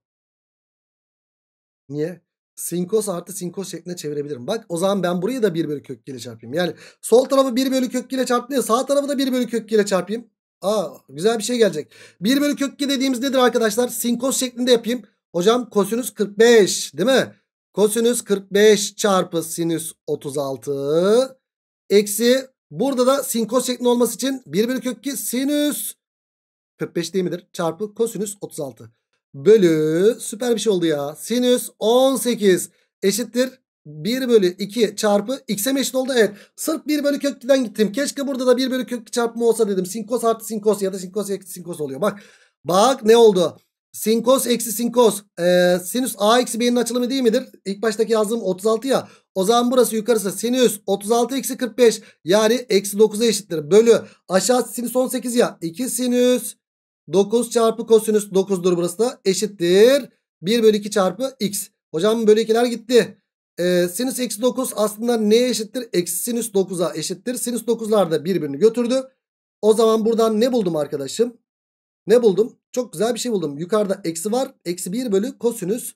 Niye? sin artı sin cos şeklinde çevirebilirim. Bak o zaman ben burayı da 1 bölü kök ile çarpayım. Yani sol tarafı 1 bölü kök ile çarptım sağ tarafı da 1 bölü kök ile çarpayım. Aa güzel bir şey gelecek. 1 bölü kök dediğimiz nedir arkadaşlar? Sin cos şeklinde yapayım. Hocam kosinüs 45 değil mi? Kosinüs 45 çarpı sinüs 36 eksi burada da sin cos şeklinde olması için 1 bölü kök sinüs 45 değil midir? Çarpı kosinüs 36 bölü süper bir şey oldu ya. Sinüs 18 eşittir 1 bölü 2 çarpı x'e mi eşit oldu? Evet. Sırf 1 bölü kök 2'den gittim. Keşke burada da 1 bölü kök çarpımı olsa dedim. Sinkos artı sinkos ya da sinkos eksi sinkos oluyor. Bak. Bak ne oldu? Sinkos eksi sinkos. Ee, sinüs a eksi b'nin açılımı değil midir? İlk baştaki yazdığım 36 ya. O zaman burası yukarısı sinüs 36 eksi 45. Yani eksi 9'a eşittir. Bölü aşağı sinüs 18 ya. 2 sinüs 9 çarpı kosinüs 9'dur burası da eşittir. 1 bölü 2 çarpı x. Hocam bölü 2'ler gitti. Ee, sinüs x 9 aslında neye eşittir? Eksi sinüs 9'a eşittir. Sinüs 9'lar da birbirini götürdü. O zaman buradan ne buldum arkadaşım? Ne buldum? Çok güzel bir şey buldum. Yukarıda eksi var. Eksi 1 bölü kosinüs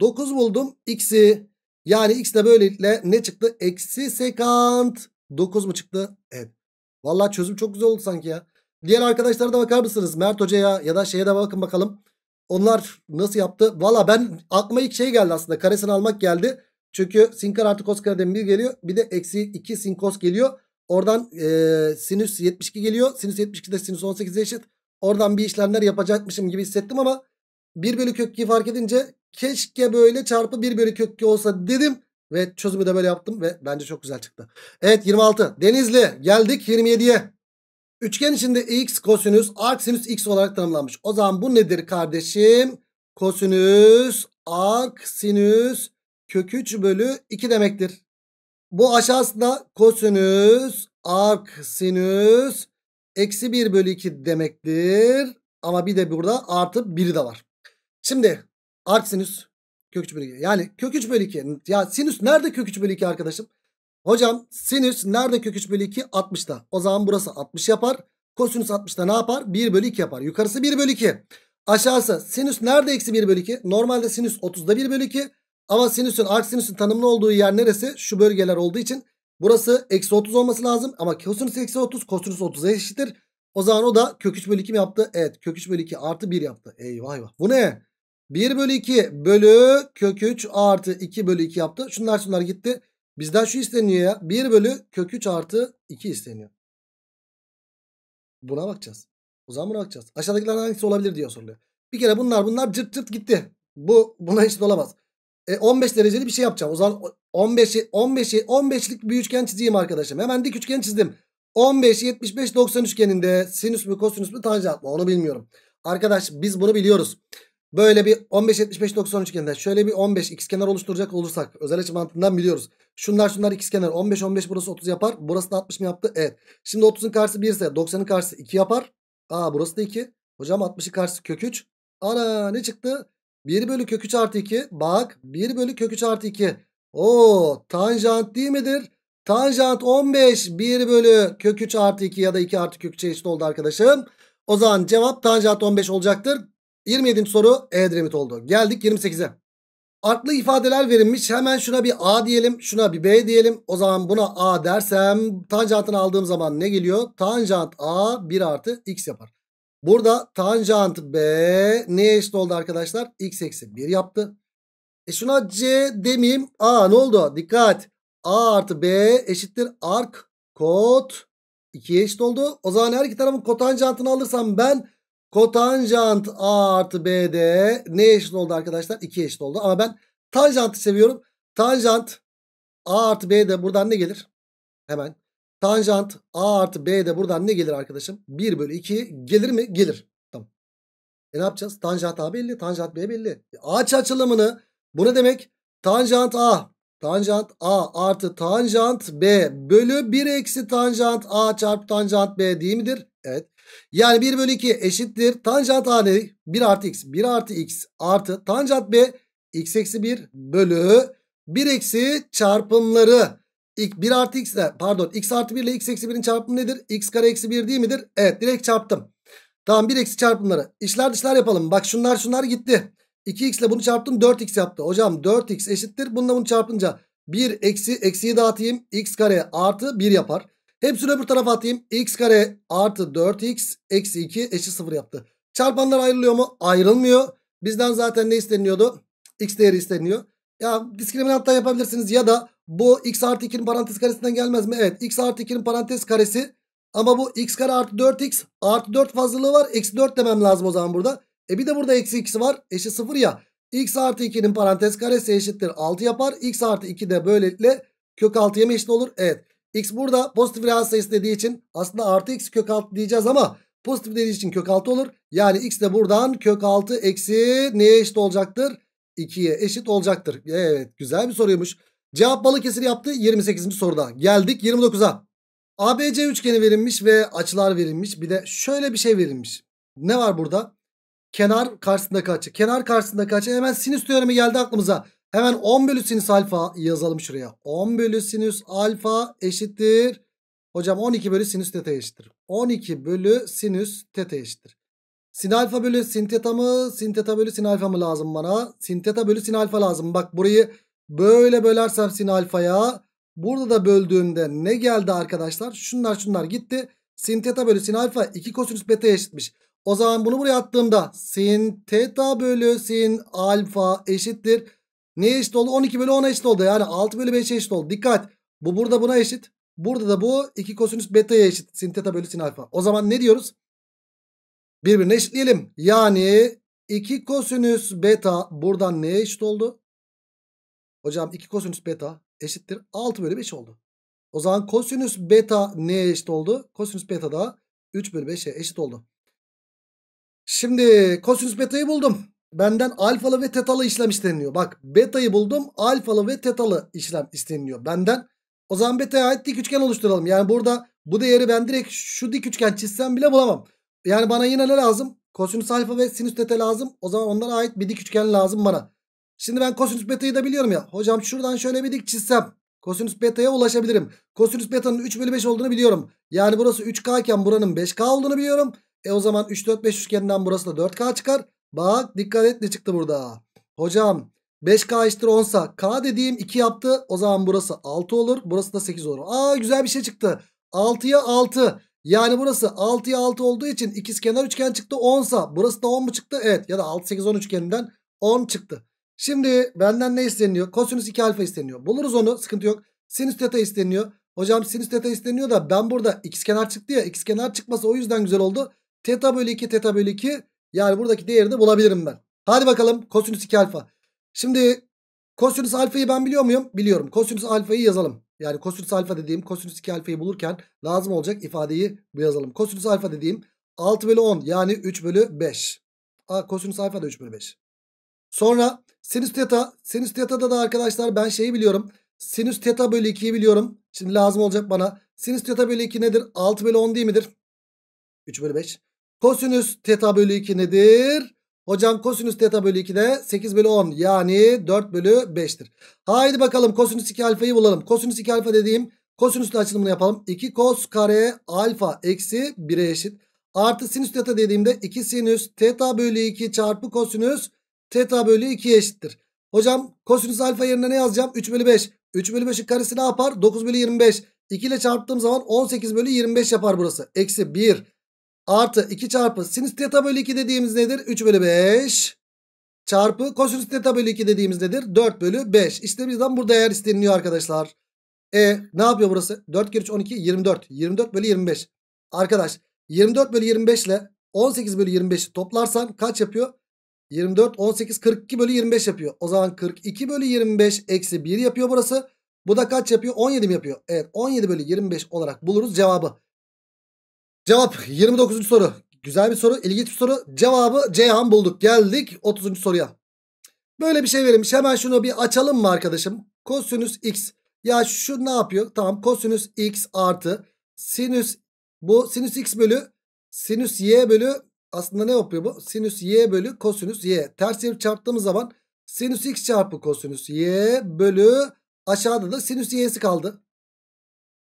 9 buldum. X'i yani x de böylelikle ne çıktı? Eksi sekant 9 mu çıktı? Evet. Valla çözüm çok güzel oldu sanki ya. Diğer arkadaşlara da bakar mısınız? Mert Hoca'ya ya da şeye de bakın bakalım. Onlar nasıl yaptı? Valla ben aklıma ilk şey geldi aslında. Karesini almak geldi. Çünkü sin kare artı kos kareden 1 geliyor. Bir de eksi 2 sin kos geliyor. Oradan e, sinüs 72 geliyor. Sinüs 72 de sinüs 18'e eşit. Oradan bir işlemler yapacakmışım gibi hissettim ama 1 bölü kök 2 fark edince keşke böyle çarpı 1 bölü kök 2 olsa dedim. Ve çözümü de böyle yaptım ve bence çok güzel çıktı. Evet 26. Denizli geldik 27'ye. Üçgen içinde x kosinüs arc x olarak tanımlanmış. O zaman bu nedir kardeşim? Kosinüs arc sinüs kök 3 bölü 2 demektir. Bu aşağısında kosinüs arc eksi 1 bölü 2 demektir. Ama bir de burada artı 1 de var. Şimdi arc sinüs kök 3 bölü 2. Yani kök 3 bölü 2. Ya sinüs nerede kök 3 bölü 2 arkadaşım? Hocam sinüs nerede kök 3 bölü 2? 60'da. O zaman burası 60 yapar. Kosinüs 60'da ne yapar? 1 bölü 2 yapar. Yukarısı 1 bölü 2. Aşağısı sinüs nerede eksi 1 bölü 2? Normalde sinüs 30'da 1 bölü 2. Ama sinüsün aksinüsün tanımlı olduğu yer neresi? Şu bölgeler olduğu için burası eksi 30 olması lazım. Ama kosinüs eksi 30 kosinüs 30'a eşittir. O zaman o da kök 3 bölü 2 mi yaptı? Evet kök 3 bölü 2 artı 1 yaptı. Eyvah eyvah. Bu ne? 1 bölü 2 bölü kök 3 artı 2 bölü 2 yaptı. Şunlar şunlar gitti. Bizden şu isteniyor ya. 1 bölü kök 3 artı 2 isteniyor. Buna bakacağız. O zaman buna bakacağız. Aşağıdakilerden hangisi olabilir diye soruluyor. Bir kere bunlar bunlar cırt cırt gitti. Bu buna hiç olamaz. E, 15 dereceli bir şey yapacağım. O zaman 15'i 15'i 15'lik bir üçgen çizeyim arkadaşım. Hemen dik üçgen çizdim. 15 75 90 üçgeninde sinüs mü kosinüs mü tanjant mı onu bilmiyorum. Arkadaş biz bunu biliyoruz. Böyle bir 15 75 90 üçgeninde şöyle bir 15 x kenar oluşturacak olursak özel açı mantığından biliyoruz. Şunlar şunlar ikizkenar 15 15 burası 30 yapar. Burası da 60 mı yaptı? Evet. Şimdi 30'un karşısı 1 ise 90'ın karşısı 2 yapar. Aa burası da 2. Hocam 60'ın karşısı kök 3. Ana ne çıktı? 1 bölü kök 3 artı 2. Bak 1 bölü kök 3 artı 2. Oo tanjant değil midir? Tanjant 15 1 bölü kök 3 artı 2 ya da 2 artı kök 3'e eşit oldu arkadaşım. O zaman cevap tanjant 15 olacaktır. 27. soru E-Dremit oldu. Geldik 28'e. Aklı ifadeler verilmiş. Hemen şuna bir A diyelim. Şuna bir B diyelim. O zaman buna A dersem tanjantını aldığım zaman ne geliyor? Tanjant A 1 artı X yapar. Burada tanjant B neye eşit oldu arkadaşlar? X eksi 1 yaptı. E şuna C demeyeyim. A ne oldu? Dikkat. A artı B eşittir. Ark kot 2'ye eşit oldu. O zaman her iki tarafın kotanjantını alırsam ben Kotanjant A artı B'de ne eşit oldu arkadaşlar? 2 eşit oldu. Ama ben tanjantı seviyorum. Tanjant A artı B'de buradan ne gelir? Hemen. Tanjant A artı B'de buradan ne gelir arkadaşım? 1 bölü 2 gelir mi? Gelir. Tamam. E ne yapacağız? Tanjant A belli. Tanjant B belli. E Aç açılımını bu ne demek? Tanjant A. Tanjant A artı tanjant B bölü 1 eksi tanjant A çarpı tanjant B değil midir? Evet. Yani 1 bölü 2 eşittir. Tanjant a 1 artı x. 1 artı x artı tanjant b x eksi 1 bölü 1 eksi çarpımları. 1 artı x ile pardon x artı 1 ile x eksi 1'in çarpımı nedir? x kare eksi 1 değil midir? Evet direkt çarptım. Tamam 1 eksi çarpımları. İşler dışlar yapalım. Bak şunlar şunlar gitti. 2x ile bunu çarptım 4x yaptı. Hocam 4x eşittir. Bununla bunu çarpınca 1 eksi eksiyi dağıtayım. x kare artı 1 yapar. Hepsini öbür tarafa atayım. X kare artı 4x eksi 2 eşit 0 yaptı. Çarpanlar ayrılıyor mu? Ayrılmıyor. Bizden zaten ne isteniyordu? X değeri isteniyor. Ya diskriminanttan yapabilirsiniz ya da bu x artı 2'nin parantez karesinden gelmez mi? Evet x artı 2'nin parantez karesi ama bu x kare artı 4x artı 4 fazlalığı var. Eksi 4 demem lazım o zaman burada. E bir de burada eksi x var. Eşit 0 ya. x artı 2'nin parantez karesi eşittir 6 yapar. x artı 2 de böylelikle kök 6'ya mı eşit olur? Evet. X burada pozitif reel sayısı dediği için aslında artı x kök altı diyeceğiz ama pozitif dediği için kök altı olur. Yani x de buradan kök altı eksi neye eşit olacaktır? 2'ye eşit olacaktır. Evet güzel bir soruymuş. Cevap kesir yaptı 28. soruda. Geldik 29'a. ABC üçgeni verilmiş ve açılar verilmiş. Bir de şöyle bir şey verilmiş. Ne var burada? Kenar karşısındaki açı. Kenar karşısındaki açı hemen sinüs teoremi geldi aklımıza. Hemen 10 bölü sinüs alfa yazalım şuraya. 10 bölü sinüs alfa eşittir. Hocam 12 bölü sinüs teta eşittir. 12 bölü sinüs teta eşittir. Sin alfa bölü sin teta mı? Sin teta bölü sin alfa mı lazım bana? Sin teta bölü sin alfa lazım. Bak burayı böyle bölersem sin alfaya. Burada da böldüğümde ne geldi arkadaşlar? Şunlar şunlar gitti. Sin teta bölü sin alfa 2 kosinüs beta eşitmiş. O zaman bunu buraya attığımda sin teta bölü sin alfa eşittir. Neye eşit oldu? 12 bölü 10'a eşit oldu. Yani 6 bölü 5'e eşit oldu. Dikkat. Bu burada buna eşit. Burada da bu 2 kosinüs beta'ya eşit. Sin teta bölü sin alfa. O zaman ne diyoruz? Birbirine eşitleyelim. Yani 2 kosinüs beta buradan neye eşit oldu? Hocam 2 kosinüs beta eşittir 6 bölü 5 oldu. O zaman kosinüs beta neye eşit oldu? Kosinüs beta da 3 bölü 5'e eşit oldu. Şimdi kosinüs beta'yı buldum benden alfalı ve tetalı işlem isteniliyor. Bak betayı buldum alfalı ve tetalı işlem isteniliyor benden. O zaman betaya ait dik üçgen oluşturalım. Yani burada bu değeri ben direkt şu dik üçgen çizsem bile bulamam. Yani bana yine ne lazım? Kosinüs alfa ve sinüs teta lazım. O zaman onlara ait bir dik üçgen lazım bana. Şimdi ben kosinüs betayı da biliyorum ya. Hocam şuradan şöyle bir dik çizsem kosinüs beta'ya ulaşabilirim. Kosinüs beta'nın 3 bölü 5 olduğunu biliyorum. Yani burası 3K iken buranın 5K olduğunu biliyorum. E o zaman 3, 4, 5 üçgeninden burası da 4K çıkar. Bak dikkat et ne çıktı burada. Hocam 5K eşittir 10'sa K dediğim 2 yaptı. O zaman burası 6 olur. Burası da 8 olur. Aa güzel bir şey çıktı. 6'ya 6. Yani burası 6'ya 6 olduğu için ikiz kenar üçgen çıktı 10'sa. Burası da 10 mu çıktı? Evet. Ya da 6 8 10 üçgeninden 10 çıktı. Şimdi benden ne isteniyor? Kosinüs 2 alfa isteniyor. Buluruz onu. Sıkıntı yok. Sinüs teta isteniyor. Hocam sinüs teta isteniyor da ben burada ikiz kenar çıktı ya. ikiz kenar çıkması o yüzden güzel oldu. Teta bölü 2 teta bölü 2 yani buradaki değeri de bulabilirim ben. Hadi bakalım kosinüs 2 alfa. Şimdi kosinüs alfayı ben biliyor muyum? Biliyorum. Kosinüs alfayı yazalım. Yani kosinüs alfa dediğim kosinüs 2 alfayı bulurken lazım olacak ifadeyi bu yazalım. Kosinüs alfa dediğim 6 bölü 10 yani 3 bölü 5. Aa, kosinüs alfa da 3 bölü 5. Sonra sinüs teta. Sinüs teta'da da arkadaşlar ben şeyi biliyorum. Sinüs teta bölü 2'yi biliyorum. Şimdi lazım olacak bana. Sinüs teta bölü 2 nedir? 6 bölü 10 değil midir? 3 bölü 5. Kosinüs teta bölü 2 nedir? Hocam kosinüs teta bölü 2 de 8 bölü 10 yani 4 bölü 5'tir. Haydi bakalım kosinüs 2 alfayı bulalım. Kosinüs 2 alfa dediğim kosinüsle açılımını yapalım. 2 kos kare alfa eksi 1'e eşit. Artı sinüs teta dediğimde 2 sinüs teta bölü 2 çarpı kosinüs teta bölü 2 eşittir. Hocam kosinüs alfa yerine ne yazacağım? 3 bölü 5. 3 bölü 5'in karesi ne yapar? 9 bölü 25. 2 ile çarptığım zaman 18 bölü 25 yapar burası. Eksi 1 artı 2 çarpı sinüs teta bölü 2 dediğimiz nedir? 3 bölü 5 çarpı kosinüs teta bölü 2 dediğimiz nedir? 4 bölü 5. İşte bizden burada değer isteniliyor arkadaşlar. E ne yapıyor burası? 4 kere 3 12 24. 24 bölü 25. Arkadaş 24 bölü 25 ile 18 bölü 25'i toplarsan kaç yapıyor? 24 18 42 bölü 25 yapıyor. O zaman 42 bölü 25 eksi 1 yapıyor burası. Bu da kaç yapıyor? 17 mi yapıyor? Evet 17 bölü 25 olarak buluruz cevabı. Cevap 29. soru. Güzel bir soru. ilginç bir soru. Cevabı Ceyhan bulduk. Geldik 30. soruya. Böyle bir şey verilmiş. Hemen şunu bir açalım mı arkadaşım? Kosinüs x. Ya şu ne yapıyor? Tamam kosinüs x artı sinüs bu sinüs x bölü sinüs y bölü aslında ne yapıyor bu? Sinüs y bölü kosinüs y. Ters çevir çarptığımız zaman sinüs x çarpı kosinüs y bölü aşağıda da sinüs y'si kaldı.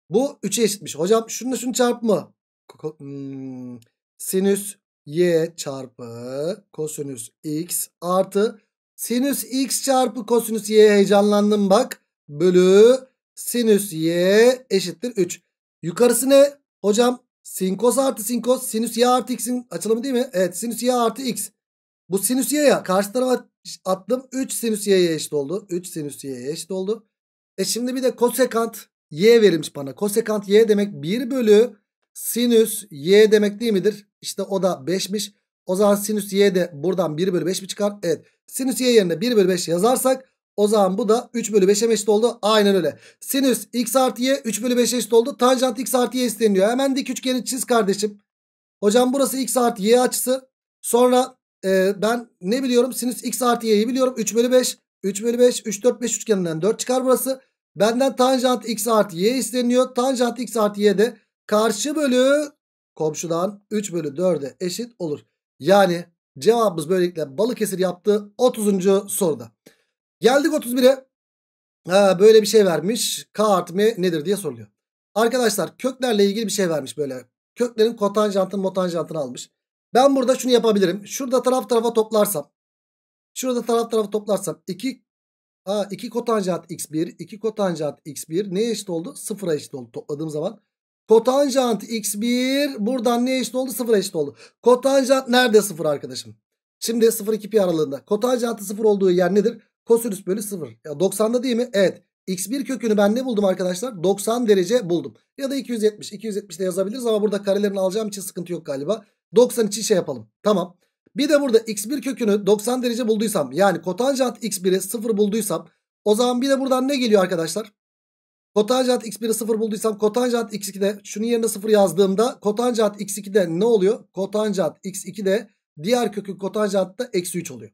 Bu 3'e eşitmiş. Hocam şununla şunu çarpma. Hmm, sinüs y çarpı kosinüs x artı sinüs x çarpı kosinüs y heyecanlandım bak bölü sinüs y eşittir 3. Yukarısı ne? Hocam sinkos artı sinkos sinüs y artı x'in açılımı değil mi? Evet sinüs y artı x. Bu sinüs y ya karşı tarafa attım 3 sinüs y'ye eşit oldu. 3 sinüs y'ye eşit oldu. E şimdi bir de kosekant y verilmiş bana. Kosekant y demek 1 bölü Sinüs y demek değil midir? İşte o da 5'miş. O zaman sinüs y de buradan 1 bölü 5 mi çıkar? Evet. Sinüs y yerine 1 bölü 5 yazarsak o zaman bu da 3 bölü 5'e eşit oldu. Aynen öyle. Sinüs x artı y 3 bölü 5'e eşit oldu. Tanjant x artı y isteniyor. Hemen dik üçgeni çiz kardeşim. Hocam burası x artı y açısı. Sonra e, ben ne biliyorum? Sinüs x artı y'yi biliyorum. 3 bölü 5. 3 bölü 5. 3 4 5 üçgeninden 4 çıkar burası. Benden tanjant x artı y isteniyor. Tanjant x artı y de Karşı bölü komşudan 3 bölü 4'e eşit olur. Yani cevabımız böylelikle Balıkesir yaptı 30. soruda. Geldik 31'e. böyle bir şey vermiş. K artı M nedir diye soruluyor. Arkadaşlar köklerle ilgili bir şey vermiş böyle. Köklerin kotanjantını motanjantını almış. Ben burada şunu yapabilirim. Şurada taraf tarafa toplarsam. Şurada taraf tarafa toplarsam 2 Aa, 2 kotanjant x1 2 kotanjant x1 neye eşit oldu? Sıfıra eşit oldu topladığım zaman. Kotanjant x1 buradan ne eşit oldu? 0 eşit oldu. Kotanjant nerede 0 arkadaşım? Şimdi 0-2 pi aralığında. Kotanjantı 0 olduğu yer nedir? Kosinüs bölü 0. Ya 90'da değil mi? Evet. X1 kökünü ben ne buldum arkadaşlar? 90 derece buldum. Ya da 270. 270 de yazabiliriz ama burada karelerini alacağım için sıkıntı yok galiba. 90 için şey yapalım. Tamam. Bir de burada x1 kökünü 90 derece bulduysam yani kotanjant x1'i 0 bulduysam o zaman bir de buradan ne geliyor arkadaşlar? Kotanjant x1'i 0 bulduysam kotanjant x2'de şunun yerine 0 yazdığımda kotanjant x2'de ne oluyor? Kotanjant x2'de diğer kökün kotanjantı eksi 3 oluyor.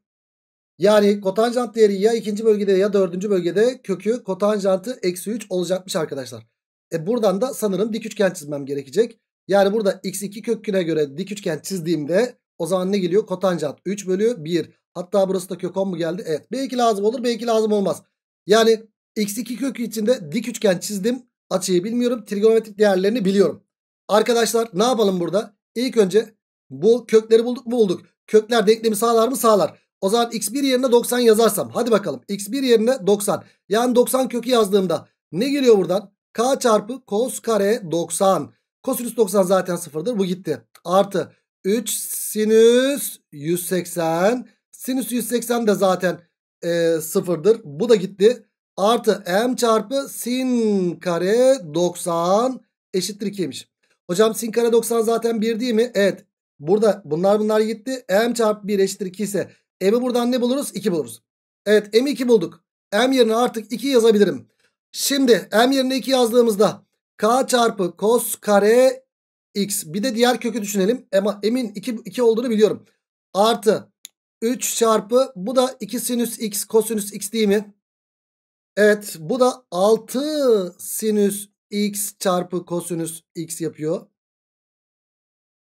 Yani kotanjant değeri ya ikinci bölgede ya dördüncü bölgede kökü kotanjantı eksi 3 olacakmış arkadaşlar. E buradan da sanırım dik üçgen çizmem gerekecek. Yani burada x2 köküne göre dik üçgen çizdiğimde o zaman ne geliyor? Kotanjant 3 bölü 1. Hatta burası da kök 10 mu geldi? Evet. Belki lazım olur belki lazım olmaz. Yani X2 kökü içinde dik üçgen çizdim. Açıyı bilmiyorum. Trigonometrik değerlerini biliyorum. Arkadaşlar ne yapalım burada? İlk önce bu kökleri bulduk mu bulduk. Kökler denklemi sağlar mı sağlar. O zaman x1 yerine 90 yazarsam. Hadi bakalım x1 yerine 90. Yani 90 kökü yazdığımda ne geliyor buradan? k çarpı cos kare 90. Kosinüs 90 zaten sıfırdır. Bu gitti. Artı 3 sinüs 180. Sinüs 180 de zaten e, sıfırdır. Bu da gitti artı m çarpı sin kare 90 eşittir 2'ymiş. Hocam sin kare 90 zaten 1 değil mi? Evet. Burada bunlar bunlar gitti. m çarpı 1 eşittir 2 ise m'i buradan ne buluruz? 2 buluruz. Evet m'i 2 bulduk. m yerine artık 2 yazabilirim. Şimdi m yerine 2 yazdığımızda k çarpı kos kare x. Bir de diğer kökü düşünelim. Ama m'in 2, 2 olduğunu biliyorum. Artı 3 çarpı bu da 2 sinüs x kosinüs x değil mi? Evet bu da 6 sinüs x çarpı kosinüs x yapıyor.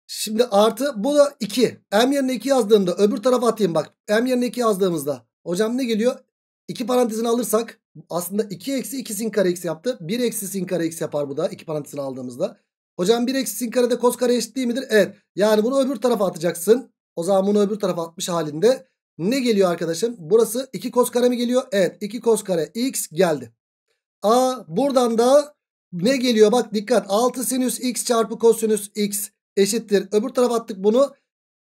Şimdi artı bu da 2. M yerine 2 yazdığımda öbür tarafa atayım bak. M yerine 2 yazdığımızda. Hocam ne geliyor? 2 parantezini alırsak aslında 2 eksi 2 sin kare x yaptı. 1 eksi sin kare x yapar bu da 2 parantezini aldığımızda. Hocam 1 eksi sin kare de kos kare eşit değil midir? Evet. Yani bunu öbür tarafa atacaksın. O zaman bunu öbür tarafa atmış halinde ne geliyor arkadaşım? Burası 2 kos kare mi geliyor? Evet 2 kos kare x geldi. A buradan da ne geliyor? Bak dikkat 6 sinüs x çarpı kosinüs x eşittir. Öbür tarafa attık bunu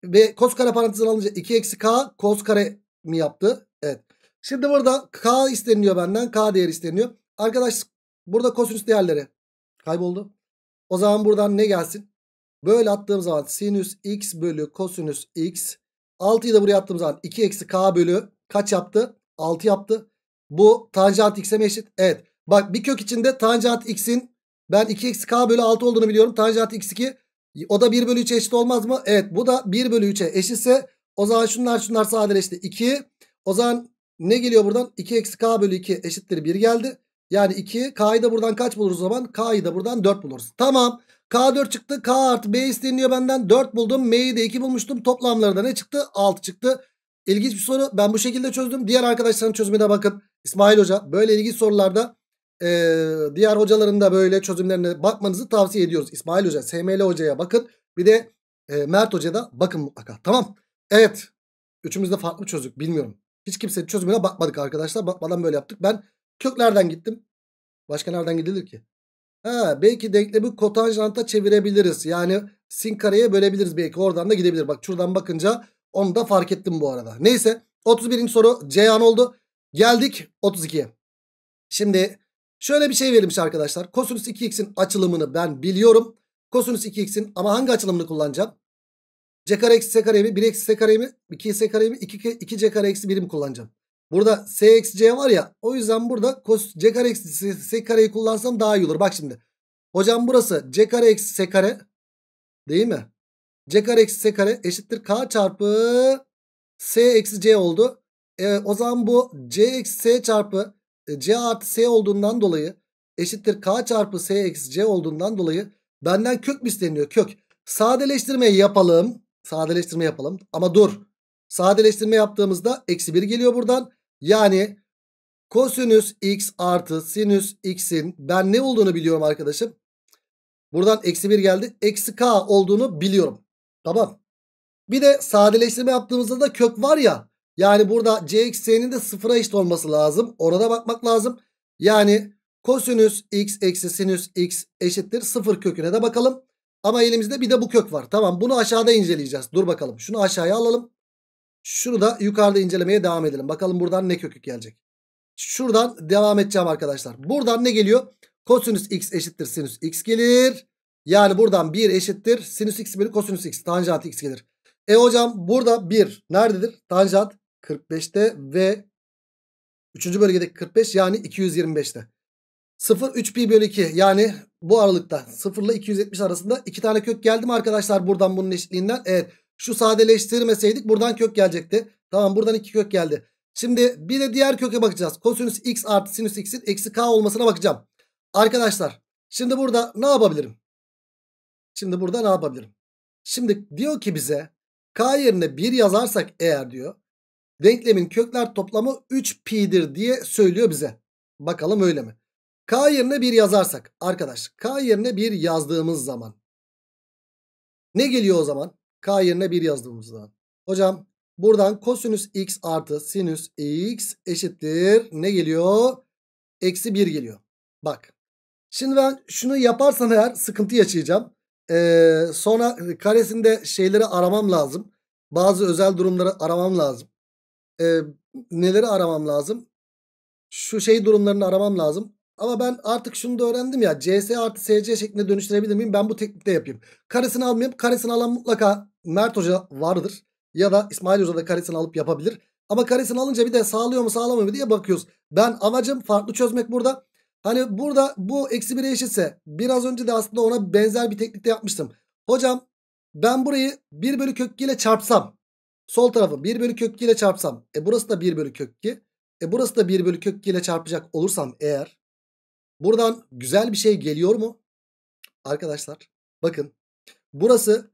ve kos kare parantezine alınca 2 eksi k kos kare mi yaptı? Evet. Şimdi burada k isteniyor benden. K değeri isteniyor. Arkadaş burada kosinüs değerleri kayboldu. O zaman buradan ne gelsin? Böyle attığım zaman sinüs x bölü kosinüs x 6'yı da buraya attığım zaman 2 eksi k bölü kaç yaptı? 6 yaptı. Bu tanjant x'e mi eşit? Evet. Bak bir kök içinde tanjant x'in ben 2 eksi k bölü 6 olduğunu biliyorum. Tanjant x2 o da 1 bölü 3'e eşit olmaz mı? Evet bu da 1 bölü 3'e eşitse o zaman şunlar şunlar sadeleşti. 2 o zaman ne geliyor buradan? 2 eksi k bölü 2 eşittir 1 geldi. Yani 2 k'yı da buradan kaç buluruz o zaman? k'yı da buradan 4 buluruz. Tamam. K4 çıktı. K artı B isteniyor benden. 4 buldum. M'yi de 2 bulmuştum. Toplamları da ne çıktı? 6 çıktı. İlginç bir soru. Ben bu şekilde çözdüm. Diğer arkadaşların çözümüne bakın. İsmail Hoca böyle ilginç sorularda e, diğer hocaların da böyle çözümlerine bakmanızı tavsiye ediyoruz. İsmail Hoca, SML Hoca'ya bakın. Bir de e, Mert Hoca'ya da bakın mutlaka. Tamam. Evet. Üçümüz de farklı çözdük. Bilmiyorum. Hiç kimsenin çözümüne bakmadık arkadaşlar. Bakmadan böyle yaptık. Ben köklerden gittim. Başka nereden gidilir ki? Ha, belki denklemi kotanjanta çevirebiliriz. Yani sin kareye bölebiliriz belki. Oradan da gidebilir. Bak şuradan bakınca onu da fark ettim bu arada. Neyse 31. soru Ceyhan oldu. Geldik 32'ye. Şimdi şöyle bir şey verilmiş arkadaşlar. Kosinüs 2x'in açılımını ben biliyorum. Kosinüs 2x'in ama hangi açılımını kullanacağım? C kare eksi S kare mi? 1 eksi S kare mi? 2 S kare mi? 2, 2 C kare eksi 1 mi kullanacağım? Burada S eksi C var ya. O yüzden burada cos C kare eksi S kareyi kullansam daha iyi olur. Bak şimdi. Hocam burası C kare eksi S kare. Değil mi? C kare eksi S kare eşittir K çarpı S eksi C oldu. E, o zaman bu C eksi S çarpı e, C artı S olduğundan dolayı eşittir K çarpı S eksi C olduğundan dolayı benden kök mü isteniyor? Kök. Sadeleştirme yapalım. Sadeleştirme yapalım. Ama dur. Sadeleştirme yaptığımızda eksi 1 geliyor buradan. Yani kosinüs x artı sinüs x'in ben ne olduğunu biliyorum arkadaşım. Buradan eksi 1 geldi. Eksi k olduğunu biliyorum. Tamam. Bir de sadeleştirme yaptığımızda da kök var ya. Yani burada c ekseninin de sıfıra eşit olması lazım. Orada bakmak lazım. Yani kosinüs x eksi sinüs x eşittir sıfır köküne de bakalım. Ama elimizde bir de bu kök var. Tamam bunu aşağıda inceleyeceğiz. Dur bakalım şunu aşağıya alalım. Şunu da yukarıda incelemeye devam edelim. Bakalım buradan ne kökük gelecek. Şuradan devam edeceğim arkadaşlar. Buradan ne geliyor? Kosinüs x eşittir sinüs x gelir. Yani buradan 1 eşittir. Sinüs x bölü kosinüs x. Tanjant x gelir. E hocam burada 1 nerededir? Tanjant 45'te ve 3. bölgedeki 45 yani 225'te. 0 3pi bölü 2 yani bu aralıkta 0 ile 270 arasında 2 tane kök geldi mi arkadaşlar buradan bunun eşitliğinden? Evet. Şu sadeleştirmeseydik buradan kök gelecekti. Tamam buradan iki kök geldi. Şimdi bir de diğer köke bakacağız. Kosinüs x artı sinüs x'in eksi k olmasına bakacağım. Arkadaşlar şimdi burada ne yapabilirim? Şimdi burada ne yapabilirim? Şimdi diyor ki bize k yerine 1 yazarsak eğer diyor. Denklemin kökler toplamı 3 pi'dir diye söylüyor bize. Bakalım öyle mi? K yerine 1 yazarsak arkadaş K yerine 1 yazdığımız zaman ne geliyor o zaman? K yerine 1 yazdığımızda. Hocam buradan kosinüs x artı sinüs x eşittir. Ne geliyor? Eksi 1 geliyor. Bak. Şimdi ben şunu yaparsam eğer sıkıntı yaşayacağım. Ee, sonra e, karesinde şeyleri aramam lazım. Bazı özel durumları aramam lazım. Ee, neleri aramam lazım? Şu şey durumlarını aramam lazım. Ama ben artık şunu da öğrendim ya. CS artı SC şeklinde dönüştürebilir miyim? Ben bu teknikte yapayım. Karesini almayayım. Karesini alan mutlaka Mert Hoca vardır. Ya da İsmail Hoca da karesini alıp yapabilir. Ama karesini alınca bir de sağlıyor mu sağlamıyor mu diye bakıyoruz. Ben amacım farklı çözmek burada. Hani burada bu eksi 1'e eşitse biraz önce de aslında ona benzer bir teknikte yapmıştım. Hocam ben burayı 1 bölü kök 2 ile çarpsam. Sol tarafı 1 bölü kök 2 ile çarpsam. E burası da 1 bölü kök 2. E burası da 1 bölü kök 2 ile çarpacak olursam eğer. Buradan güzel bir şey geliyor mu? Arkadaşlar bakın. Burası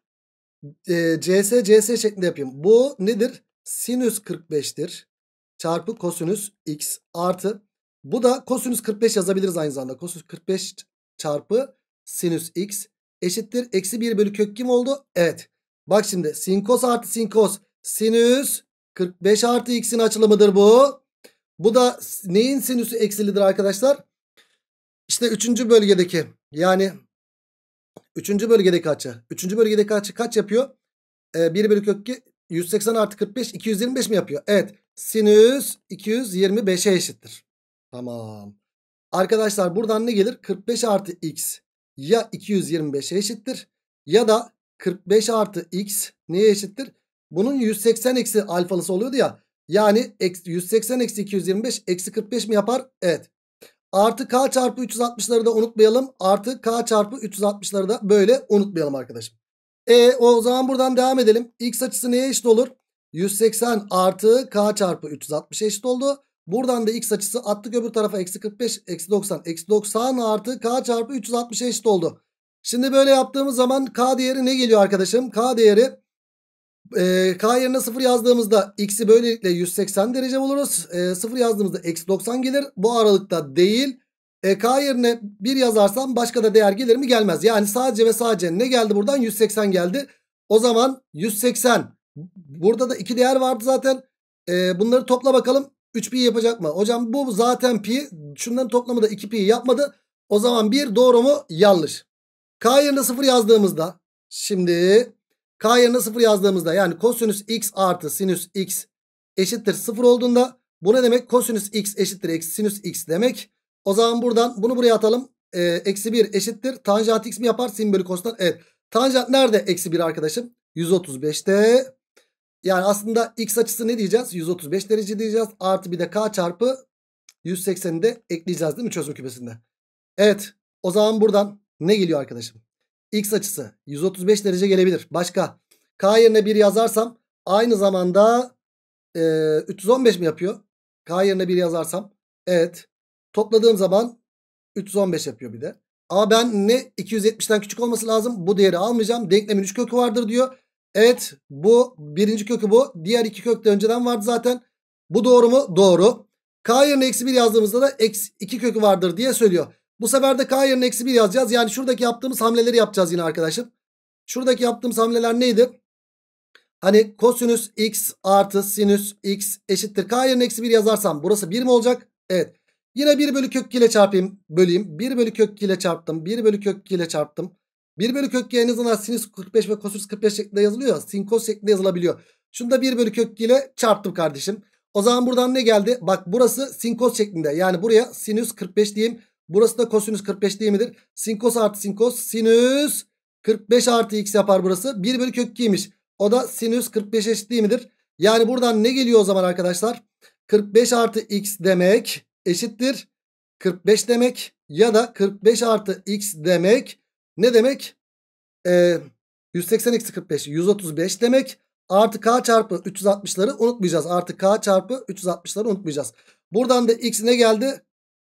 e, CS CS şeklinde yapayım. Bu nedir? Sinüs 45'tir. Çarpı kosinüs x artı. Bu da kosinüs 45 yazabiliriz aynı zamanda. Kosinüs 45 çarpı sinüs x eşittir. Eksi 1 bölü kök kim oldu? Evet. Bak şimdi sin kos artı sin kos. Sinüs 45 artı x'in açılımıdır bu. Bu da neyin sinüsü eksilidir arkadaşlar? İşte 3. bölgedeki yani Üçüncü bölgede açı. Üçüncü bölgede açı kaç yapıyor? Ee, 1 bölü kök 180 artı 45 225 mi yapıyor? Evet. Sinüs 225'e eşittir. Tamam. Arkadaşlar buradan ne gelir? 45 artı x ya 225'e eşittir ya da 45 artı x neye eşittir? Bunun 180 eksi alfalısı oluyordu ya. Yani 180 eksi 225 eksi 45 mi yapar? Evet. Artı k çarpı 360'ları da unutmayalım. Artı k çarpı 360'ları da böyle unutmayalım arkadaşım. E o zaman buradan devam edelim. X açısı neye eşit olur? 180 artı k çarpı 360 eşit oldu. Buradan da x açısı attık öbür tarafa eksi 45 eksi 90 eksi 90 artı k çarpı 360 eşit oldu. Şimdi böyle yaptığımız zaman k değeri ne geliyor arkadaşım? K değeri e, K yerine 0 yazdığımızda x'i böylelikle 180 derece buluruz. E, ee, 0 yazdığımızda eksi 90 gelir. Bu aralıkta değil. E, K yerine 1 yazarsam başka da değer gelir mi? Gelmez. Yani sadece ve sadece ne geldi buradan? 180 geldi. O zaman 180. Burada da iki değer vardı zaten. E, bunları topla bakalım. 3 pi yapacak mı? Hocam bu zaten pi. Şunların toplamı da 2 pi yapmadı. O zaman 1 doğru mu? Yanlış. K yerine 0 yazdığımızda şimdi K yerine 0 yazdığımızda yani kosinüs x artı sinüs x eşittir 0 olduğunda bu ne demek? Kosinüs x eşittir eksi sinüs x demek. O zaman buradan bunu buraya atalım. E, eksi 1 eşittir. Tanjant x mi yapar? Sin bölü kostan. Evet. Tanjant nerede? Eksi 1 arkadaşım. 135'te. Yani aslında x açısı ne diyeceğiz? 135 derece diyeceğiz. Artı bir de k çarpı 180'i de ekleyeceğiz değil mi çözüm kümesinde? Evet. O zaman buradan ne geliyor arkadaşım? x açısı 135 derece gelebilir. Başka k yerine 1 yazarsam aynı zamanda e, 315 mi yapıyor? K yerine 1 yazarsam evet topladığım zaman 315 yapıyor bir de. Ama ben ne 270'ten küçük olması lazım. Bu değeri almayacağım. Denklemin 3 kökü vardır diyor. Evet bu birinci kökü bu. Diğer iki kök de önceden vardı zaten. Bu doğru mu? Doğru. K yerine eksi 1 yazdığımızda da eksi 2 kökü vardır diye söylüyor. Bu sefer de k yerine eksi 1 yazacağız. Yani şuradaki yaptığımız hamleleri yapacağız yine arkadaşım. Şuradaki yaptığımız hamleler neydi? Hani kosinüs x artı sinüs x eşittir. K yerine eksi 1 yazarsam burası 1 mi olacak? Evet. Yine 1 bölü kök 2 ile çarpayım. Böleyim. 1 bölü kök 2 ile çarptım. 1 bölü kök 2 ile çarptım. 1 bölü kök 2 en azından sinüs 45 ve kosinüs 45 şeklinde yazılıyor. sin kos şeklinde yazılabiliyor. Şunu da 1 bölü kök 2 ile çarptım kardeşim. O zaman buradan ne geldi? Bak burası sin kos şeklinde. Yani buraya sinüs 45 diyeyim. Burası da kosinüs 45 değil midir? Sin artı sin sinüs 45 artı x yapar burası. 1 bölü kök 2'ymiş. O da sinüs 45 eşit değil midir? Yani buradan ne geliyor o zaman arkadaşlar? 45 artı x demek eşittir. 45 demek ya da 45 artı x demek ne demek? Ee, 180 eksi 45 135 demek. Artı k çarpı 360'ları unutmayacağız. Artı k çarpı 360'ları unutmayacağız. Buradan da x ne geldi?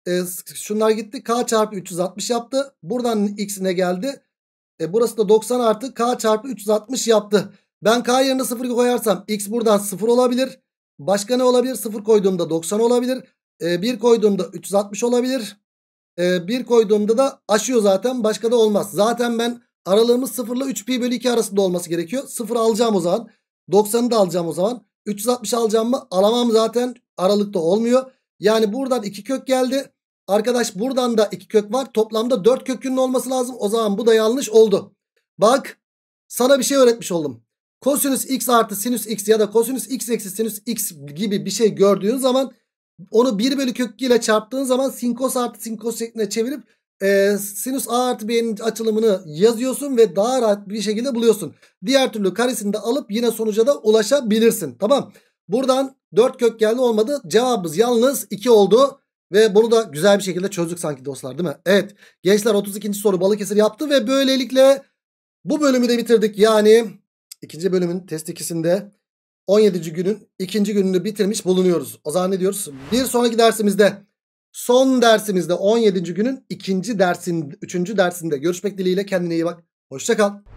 E, şunlar gitti. K çarpı 360 yaptı. Buradan x'ine geldi. E, burası da 90 artı K çarpı 360 yaptı. Ben K yerine 0 koyarsam x buradan 0 olabilir. Başka ne olabilir? 0 koyduğumda 90 olabilir. E, 1 koyduğumda 360 olabilir. E, 1 koyduğumda da aşıyor zaten. Başka da olmaz. Zaten ben aralığımız 0 ile 3pi bölü 2 arasında olması gerekiyor. 0 alacağım o zaman. 90'ı da alacağım o zaman. 360 alacağım mı? Alamam zaten. Aralıkta olmuyor. Yani buradan 2 kök geldi. Arkadaş buradan da 2 kök var. Toplamda 4 kökünün olması lazım. O zaman bu da yanlış oldu. Bak sana bir şey öğretmiş oldum. Kosinüs x artı sinüs x ya da kosinüs x eksi sinüs x gibi bir şey gördüğün zaman onu 1 bölü kök ile çarptığın zaman sinkos artı sinkos şeklinde çevirip e, sinüs a artı b'nin açılımını yazıyorsun ve daha rahat bir şekilde buluyorsun. Diğer türlü karesini de alıp yine sonuca da ulaşabilirsin. Tamam. Buradan 4 kök geldi olmadı. Cevabımız yalnız 2 oldu. Ve bunu da güzel bir şekilde çözdük sanki dostlar değil mi? Evet gençler 32. soru Balıkesir yaptı ve böylelikle bu bölümü de bitirdik. Yani ikinci bölümün test ikisinde 17. günün ikinci gününü bitirmiş bulunuyoruz. O zaman ne diyoruz? Bir sonraki dersimizde son dersimizde 17. günün ikinci dersin, üçüncü dersinde görüşmek dileğiyle kendine iyi bak. Hoşçakal.